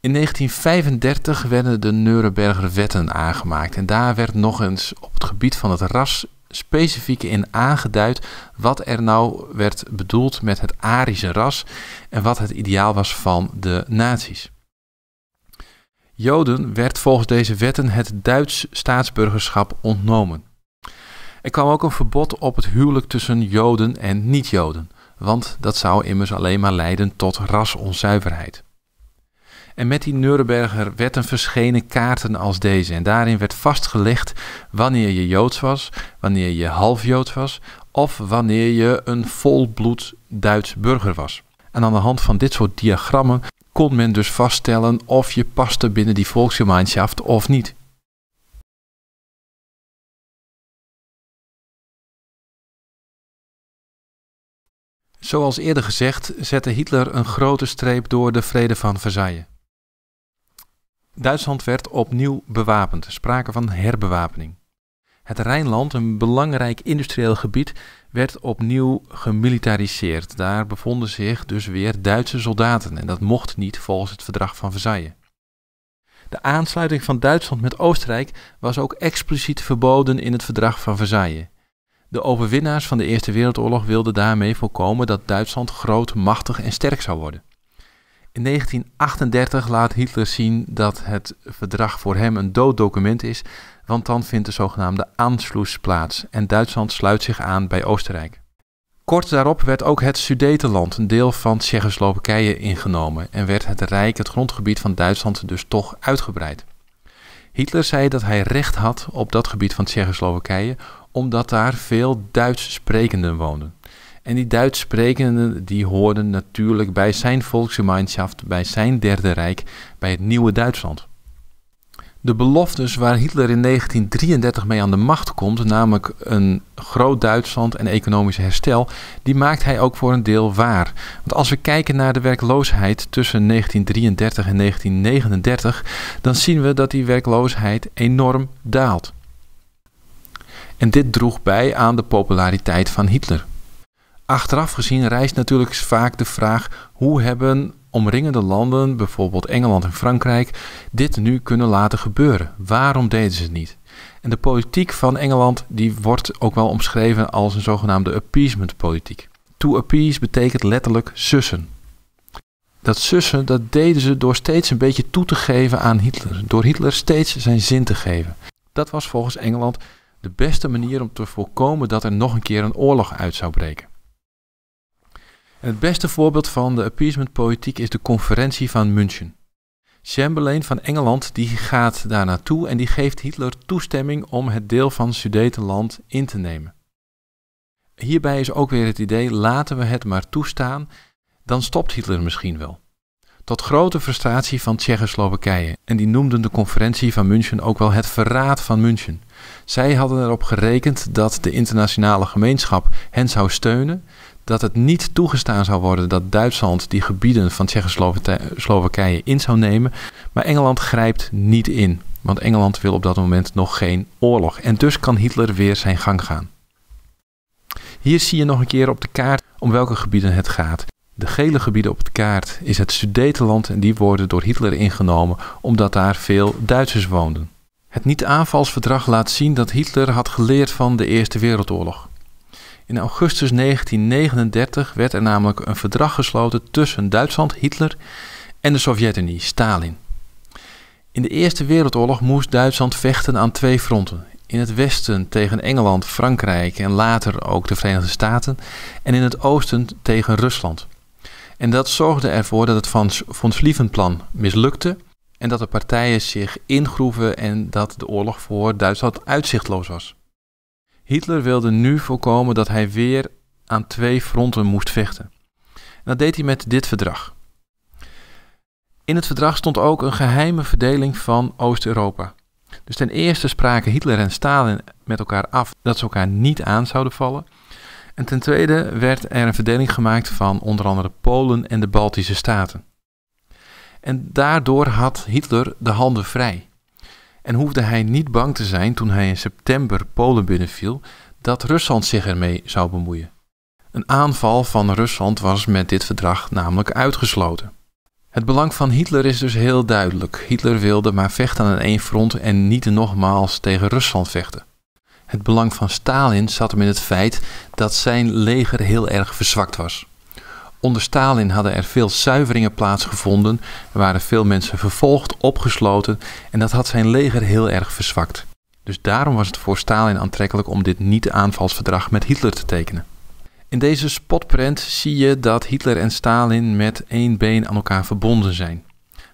In 1935 werden de Neurenberger Wetten aangemaakt en daar werd nog eens op het gebied van het ras specifiek in aangeduid wat er nou werd bedoeld met het Arische ras en wat het ideaal was van de naties. Joden werd volgens deze wetten het Duits staatsburgerschap ontnomen. Er kwam ook een verbod op het huwelijk tussen Joden en niet-Joden, want dat zou immers alleen maar leiden tot rasonzuiverheid. En met die Nuremberger een verschenen kaarten als deze. En daarin werd vastgelegd wanneer je Joods was, wanneer je half was of wanneer je een volbloed Duits burger was. En aan de hand van dit soort diagrammen kon men dus vaststellen of je paste binnen die volksgemeenschap of niet. Zoals eerder gezegd zette Hitler een grote streep door de Vrede van Versailles. Duitsland werd opnieuw bewapend, sprake van herbewapening. Het Rijnland, een belangrijk industrieel gebied, werd opnieuw gemilitariseerd. Daar bevonden zich dus weer Duitse soldaten en dat mocht niet volgens het verdrag van Versailles. De aansluiting van Duitsland met Oostenrijk was ook expliciet verboden in het verdrag van Versailles. De overwinnaars van de Eerste Wereldoorlog wilden daarmee voorkomen dat Duitsland groot, machtig en sterk zou worden. In 1938 laat Hitler zien dat het verdrag voor hem een dood document is, want dan vindt de zogenaamde Anschluss plaats en Duitsland sluit zich aan bij Oostenrijk. Kort daarop werd ook het Sudetenland, een deel van Tsjechoslowakije, ingenomen en werd het Rijk, het grondgebied van Duitsland, dus toch uitgebreid. Hitler zei dat hij recht had op dat gebied van Tsjechoslowakije, omdat daar veel Duits sprekenden woonden. En die Duits sprekenden die hoorden natuurlijk bij zijn volksgemeinschaft, bij zijn derde rijk, bij het nieuwe Duitsland. De beloftes waar Hitler in 1933 mee aan de macht komt, namelijk een groot Duitsland en economisch herstel, die maakt hij ook voor een deel waar. Want als we kijken naar de werkloosheid tussen 1933 en 1939, dan zien we dat die werkloosheid enorm daalt. En dit droeg bij aan de populariteit van Hitler. Achteraf gezien rijst natuurlijk vaak de vraag hoe hebben omringende landen, bijvoorbeeld Engeland en Frankrijk, dit nu kunnen laten gebeuren? Waarom deden ze het niet? En de politiek van Engeland die wordt ook wel omschreven als een zogenaamde appeasement politiek. To appease betekent letterlijk sussen. Dat sussen dat deden ze door steeds een beetje toe te geven aan Hitler, door Hitler steeds zijn zin te geven. Dat was volgens Engeland de beste manier om te voorkomen dat er nog een keer een oorlog uit zou breken. Het beste voorbeeld van de appeasementpolitiek is de conferentie van München. Chamberlain van Engeland die gaat daar naartoe en die geeft Hitler toestemming om het deel van Sudetenland in te nemen. Hierbij is ook weer het idee: laten we het maar toestaan, dan stopt Hitler misschien wel. Tot grote frustratie van Tsjechoslowakije, en die noemden de conferentie van München ook wel het verraad van München. Zij hadden erop gerekend dat de internationale gemeenschap hen zou steunen, dat het niet toegestaan zou worden dat Duitsland die gebieden van Tsjechoslowakije in zou nemen. Maar Engeland grijpt niet in, want Engeland wil op dat moment nog geen oorlog. En dus kan Hitler weer zijn gang gaan. Hier zie je nog een keer op de kaart om welke gebieden het gaat. De gele gebieden op de kaart is het Sudetenland en die worden door Hitler ingenomen omdat daar veel Duitsers woonden. Het niet-aanvalsverdrag laat zien dat Hitler had geleerd van de Eerste Wereldoorlog. In augustus 1939 werd er namelijk een verdrag gesloten tussen Duitsland, Hitler en de Sovjet-Unie, Stalin. In de Eerste Wereldoorlog moest Duitsland vechten aan twee fronten. In het westen tegen Engeland, Frankrijk en later ook de Verenigde Staten en in het oosten tegen Rusland. En dat zorgde ervoor dat het Von Plan mislukte en dat de partijen zich ingroeven en dat de oorlog voor Duitsland uitzichtloos was. Hitler wilde nu voorkomen dat hij weer aan twee fronten moest vechten. En dat deed hij met dit verdrag. In het verdrag stond ook een geheime verdeling van Oost-Europa. Dus ten eerste spraken Hitler en Stalin met elkaar af dat ze elkaar niet aan zouden vallen. En ten tweede werd er een verdeling gemaakt van onder andere Polen en de Baltische Staten. En daardoor had Hitler de handen vrij en hoefde hij niet bang te zijn toen hij in september Polen binnenviel dat Rusland zich ermee zou bemoeien. Een aanval van Rusland was met dit verdrag namelijk uitgesloten. Het belang van Hitler is dus heel duidelijk. Hitler wilde maar vechten aan één front en niet nogmaals tegen Rusland vechten. Het belang van Stalin zat hem in het feit dat zijn leger heel erg verzwakt was. Onder Stalin hadden er veel zuiveringen plaatsgevonden, er waren veel mensen vervolgd, opgesloten en dat had zijn leger heel erg verzwakt. Dus daarom was het voor Stalin aantrekkelijk om dit niet-aanvalsverdrag met Hitler te tekenen. In deze spotprint zie je dat Hitler en Stalin met één been aan elkaar verbonden zijn.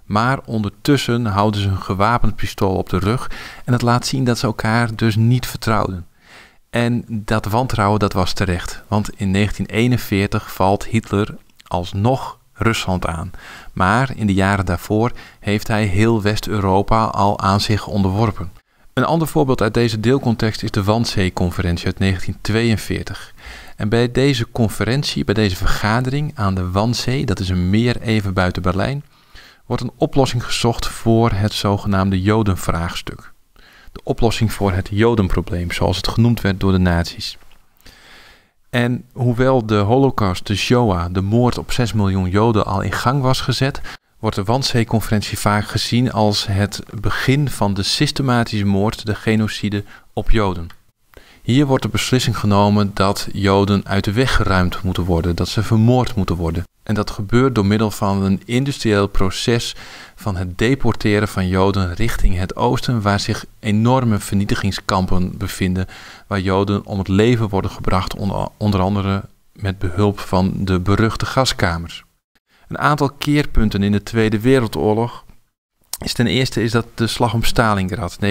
Maar ondertussen houden ze een gewapend pistool op de rug en dat laat zien dat ze elkaar dus niet vertrouwden. En dat wantrouwen dat was terecht, want in 1941 valt Hitler alsnog Rusland aan. Maar in de jaren daarvoor heeft hij heel West-Europa al aan zich onderworpen. Een ander voorbeeld uit deze deelcontext is de Wannsee-conferentie uit 1942. En bij deze conferentie, bij deze vergadering aan de Wannsee, dat is een meer even buiten Berlijn, wordt een oplossing gezocht voor het zogenaamde Jodenvraagstuk de oplossing voor het Jodenprobleem, zoals het genoemd werd door de nazi's. En hoewel de Holocaust, de Shoah, de moord op 6 miljoen Joden al in gang was gezet, wordt de Wannsee-conferentie vaak gezien als het begin van de systematische moord, de genocide op Joden. Hier wordt de beslissing genomen dat Joden uit de weg geruimd moeten worden, dat ze vermoord moeten worden. En dat gebeurt door middel van een industrieel proces van het deporteren van Joden richting het oosten, waar zich enorme vernietigingskampen bevinden, waar Joden om het leven worden gebracht, onder andere met behulp van de beruchte gaskamers. Een aantal keerpunten in de Tweede Wereldoorlog ten eerste is dat de slag om Stalingrad 1942-43.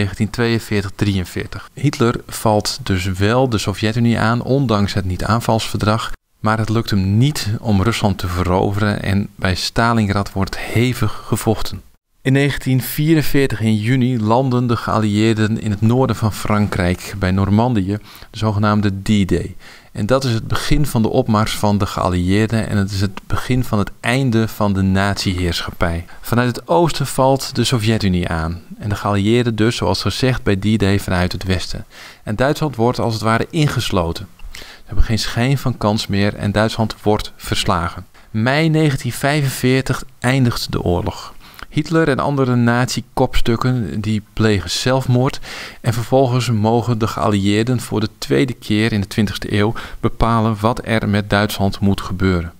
Hitler valt dus wel de Sovjet-Unie aan, ondanks het niet-aanvalsverdrag. Maar het lukt hem niet om Rusland te veroveren en bij Stalingrad wordt hevig gevochten. In 1944 in juni landen de geallieerden in het noorden van Frankrijk bij Normandië, de zogenaamde D-Day. En dat is het begin van de opmars van de geallieerden en het is het begin van het einde van de nazi-heerschappij. Vanuit het oosten valt de Sovjet-Unie aan en de geallieerden dus, zoals gezegd, bij die day vanuit het westen. En Duitsland wordt als het ware ingesloten. Ze hebben geen schijn van kans meer en Duitsland wordt verslagen. Mei 1945 eindigt de oorlog. Hitler en andere nazi-kopstukken die plegen zelfmoord en vervolgens mogen de geallieerden voor de tweede keer in de 20e eeuw bepalen wat er met Duitsland moet gebeuren.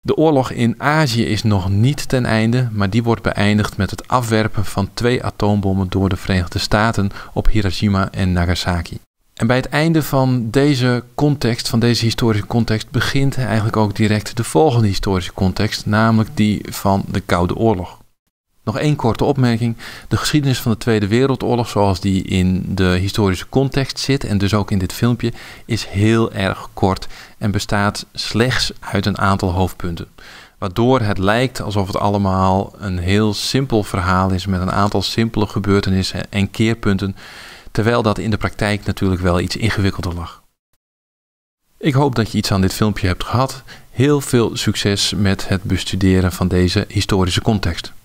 De oorlog in Azië is nog niet ten einde, maar die wordt beëindigd met het afwerpen van twee atoombommen door de Verenigde Staten op Hiroshima en Nagasaki. En bij het einde van deze context, van deze historische context, begint eigenlijk ook direct de volgende historische context, namelijk die van de Koude Oorlog. Nog één korte opmerking. De geschiedenis van de Tweede Wereldoorlog, zoals die in de historische context zit en dus ook in dit filmpje, is heel erg kort en bestaat slechts uit een aantal hoofdpunten. Waardoor het lijkt alsof het allemaal een heel simpel verhaal is met een aantal simpele gebeurtenissen en keerpunten, terwijl dat in de praktijk natuurlijk wel iets ingewikkelder lag. Ik hoop dat je iets aan dit filmpje hebt gehad. Heel veel succes met het bestuderen van deze historische context.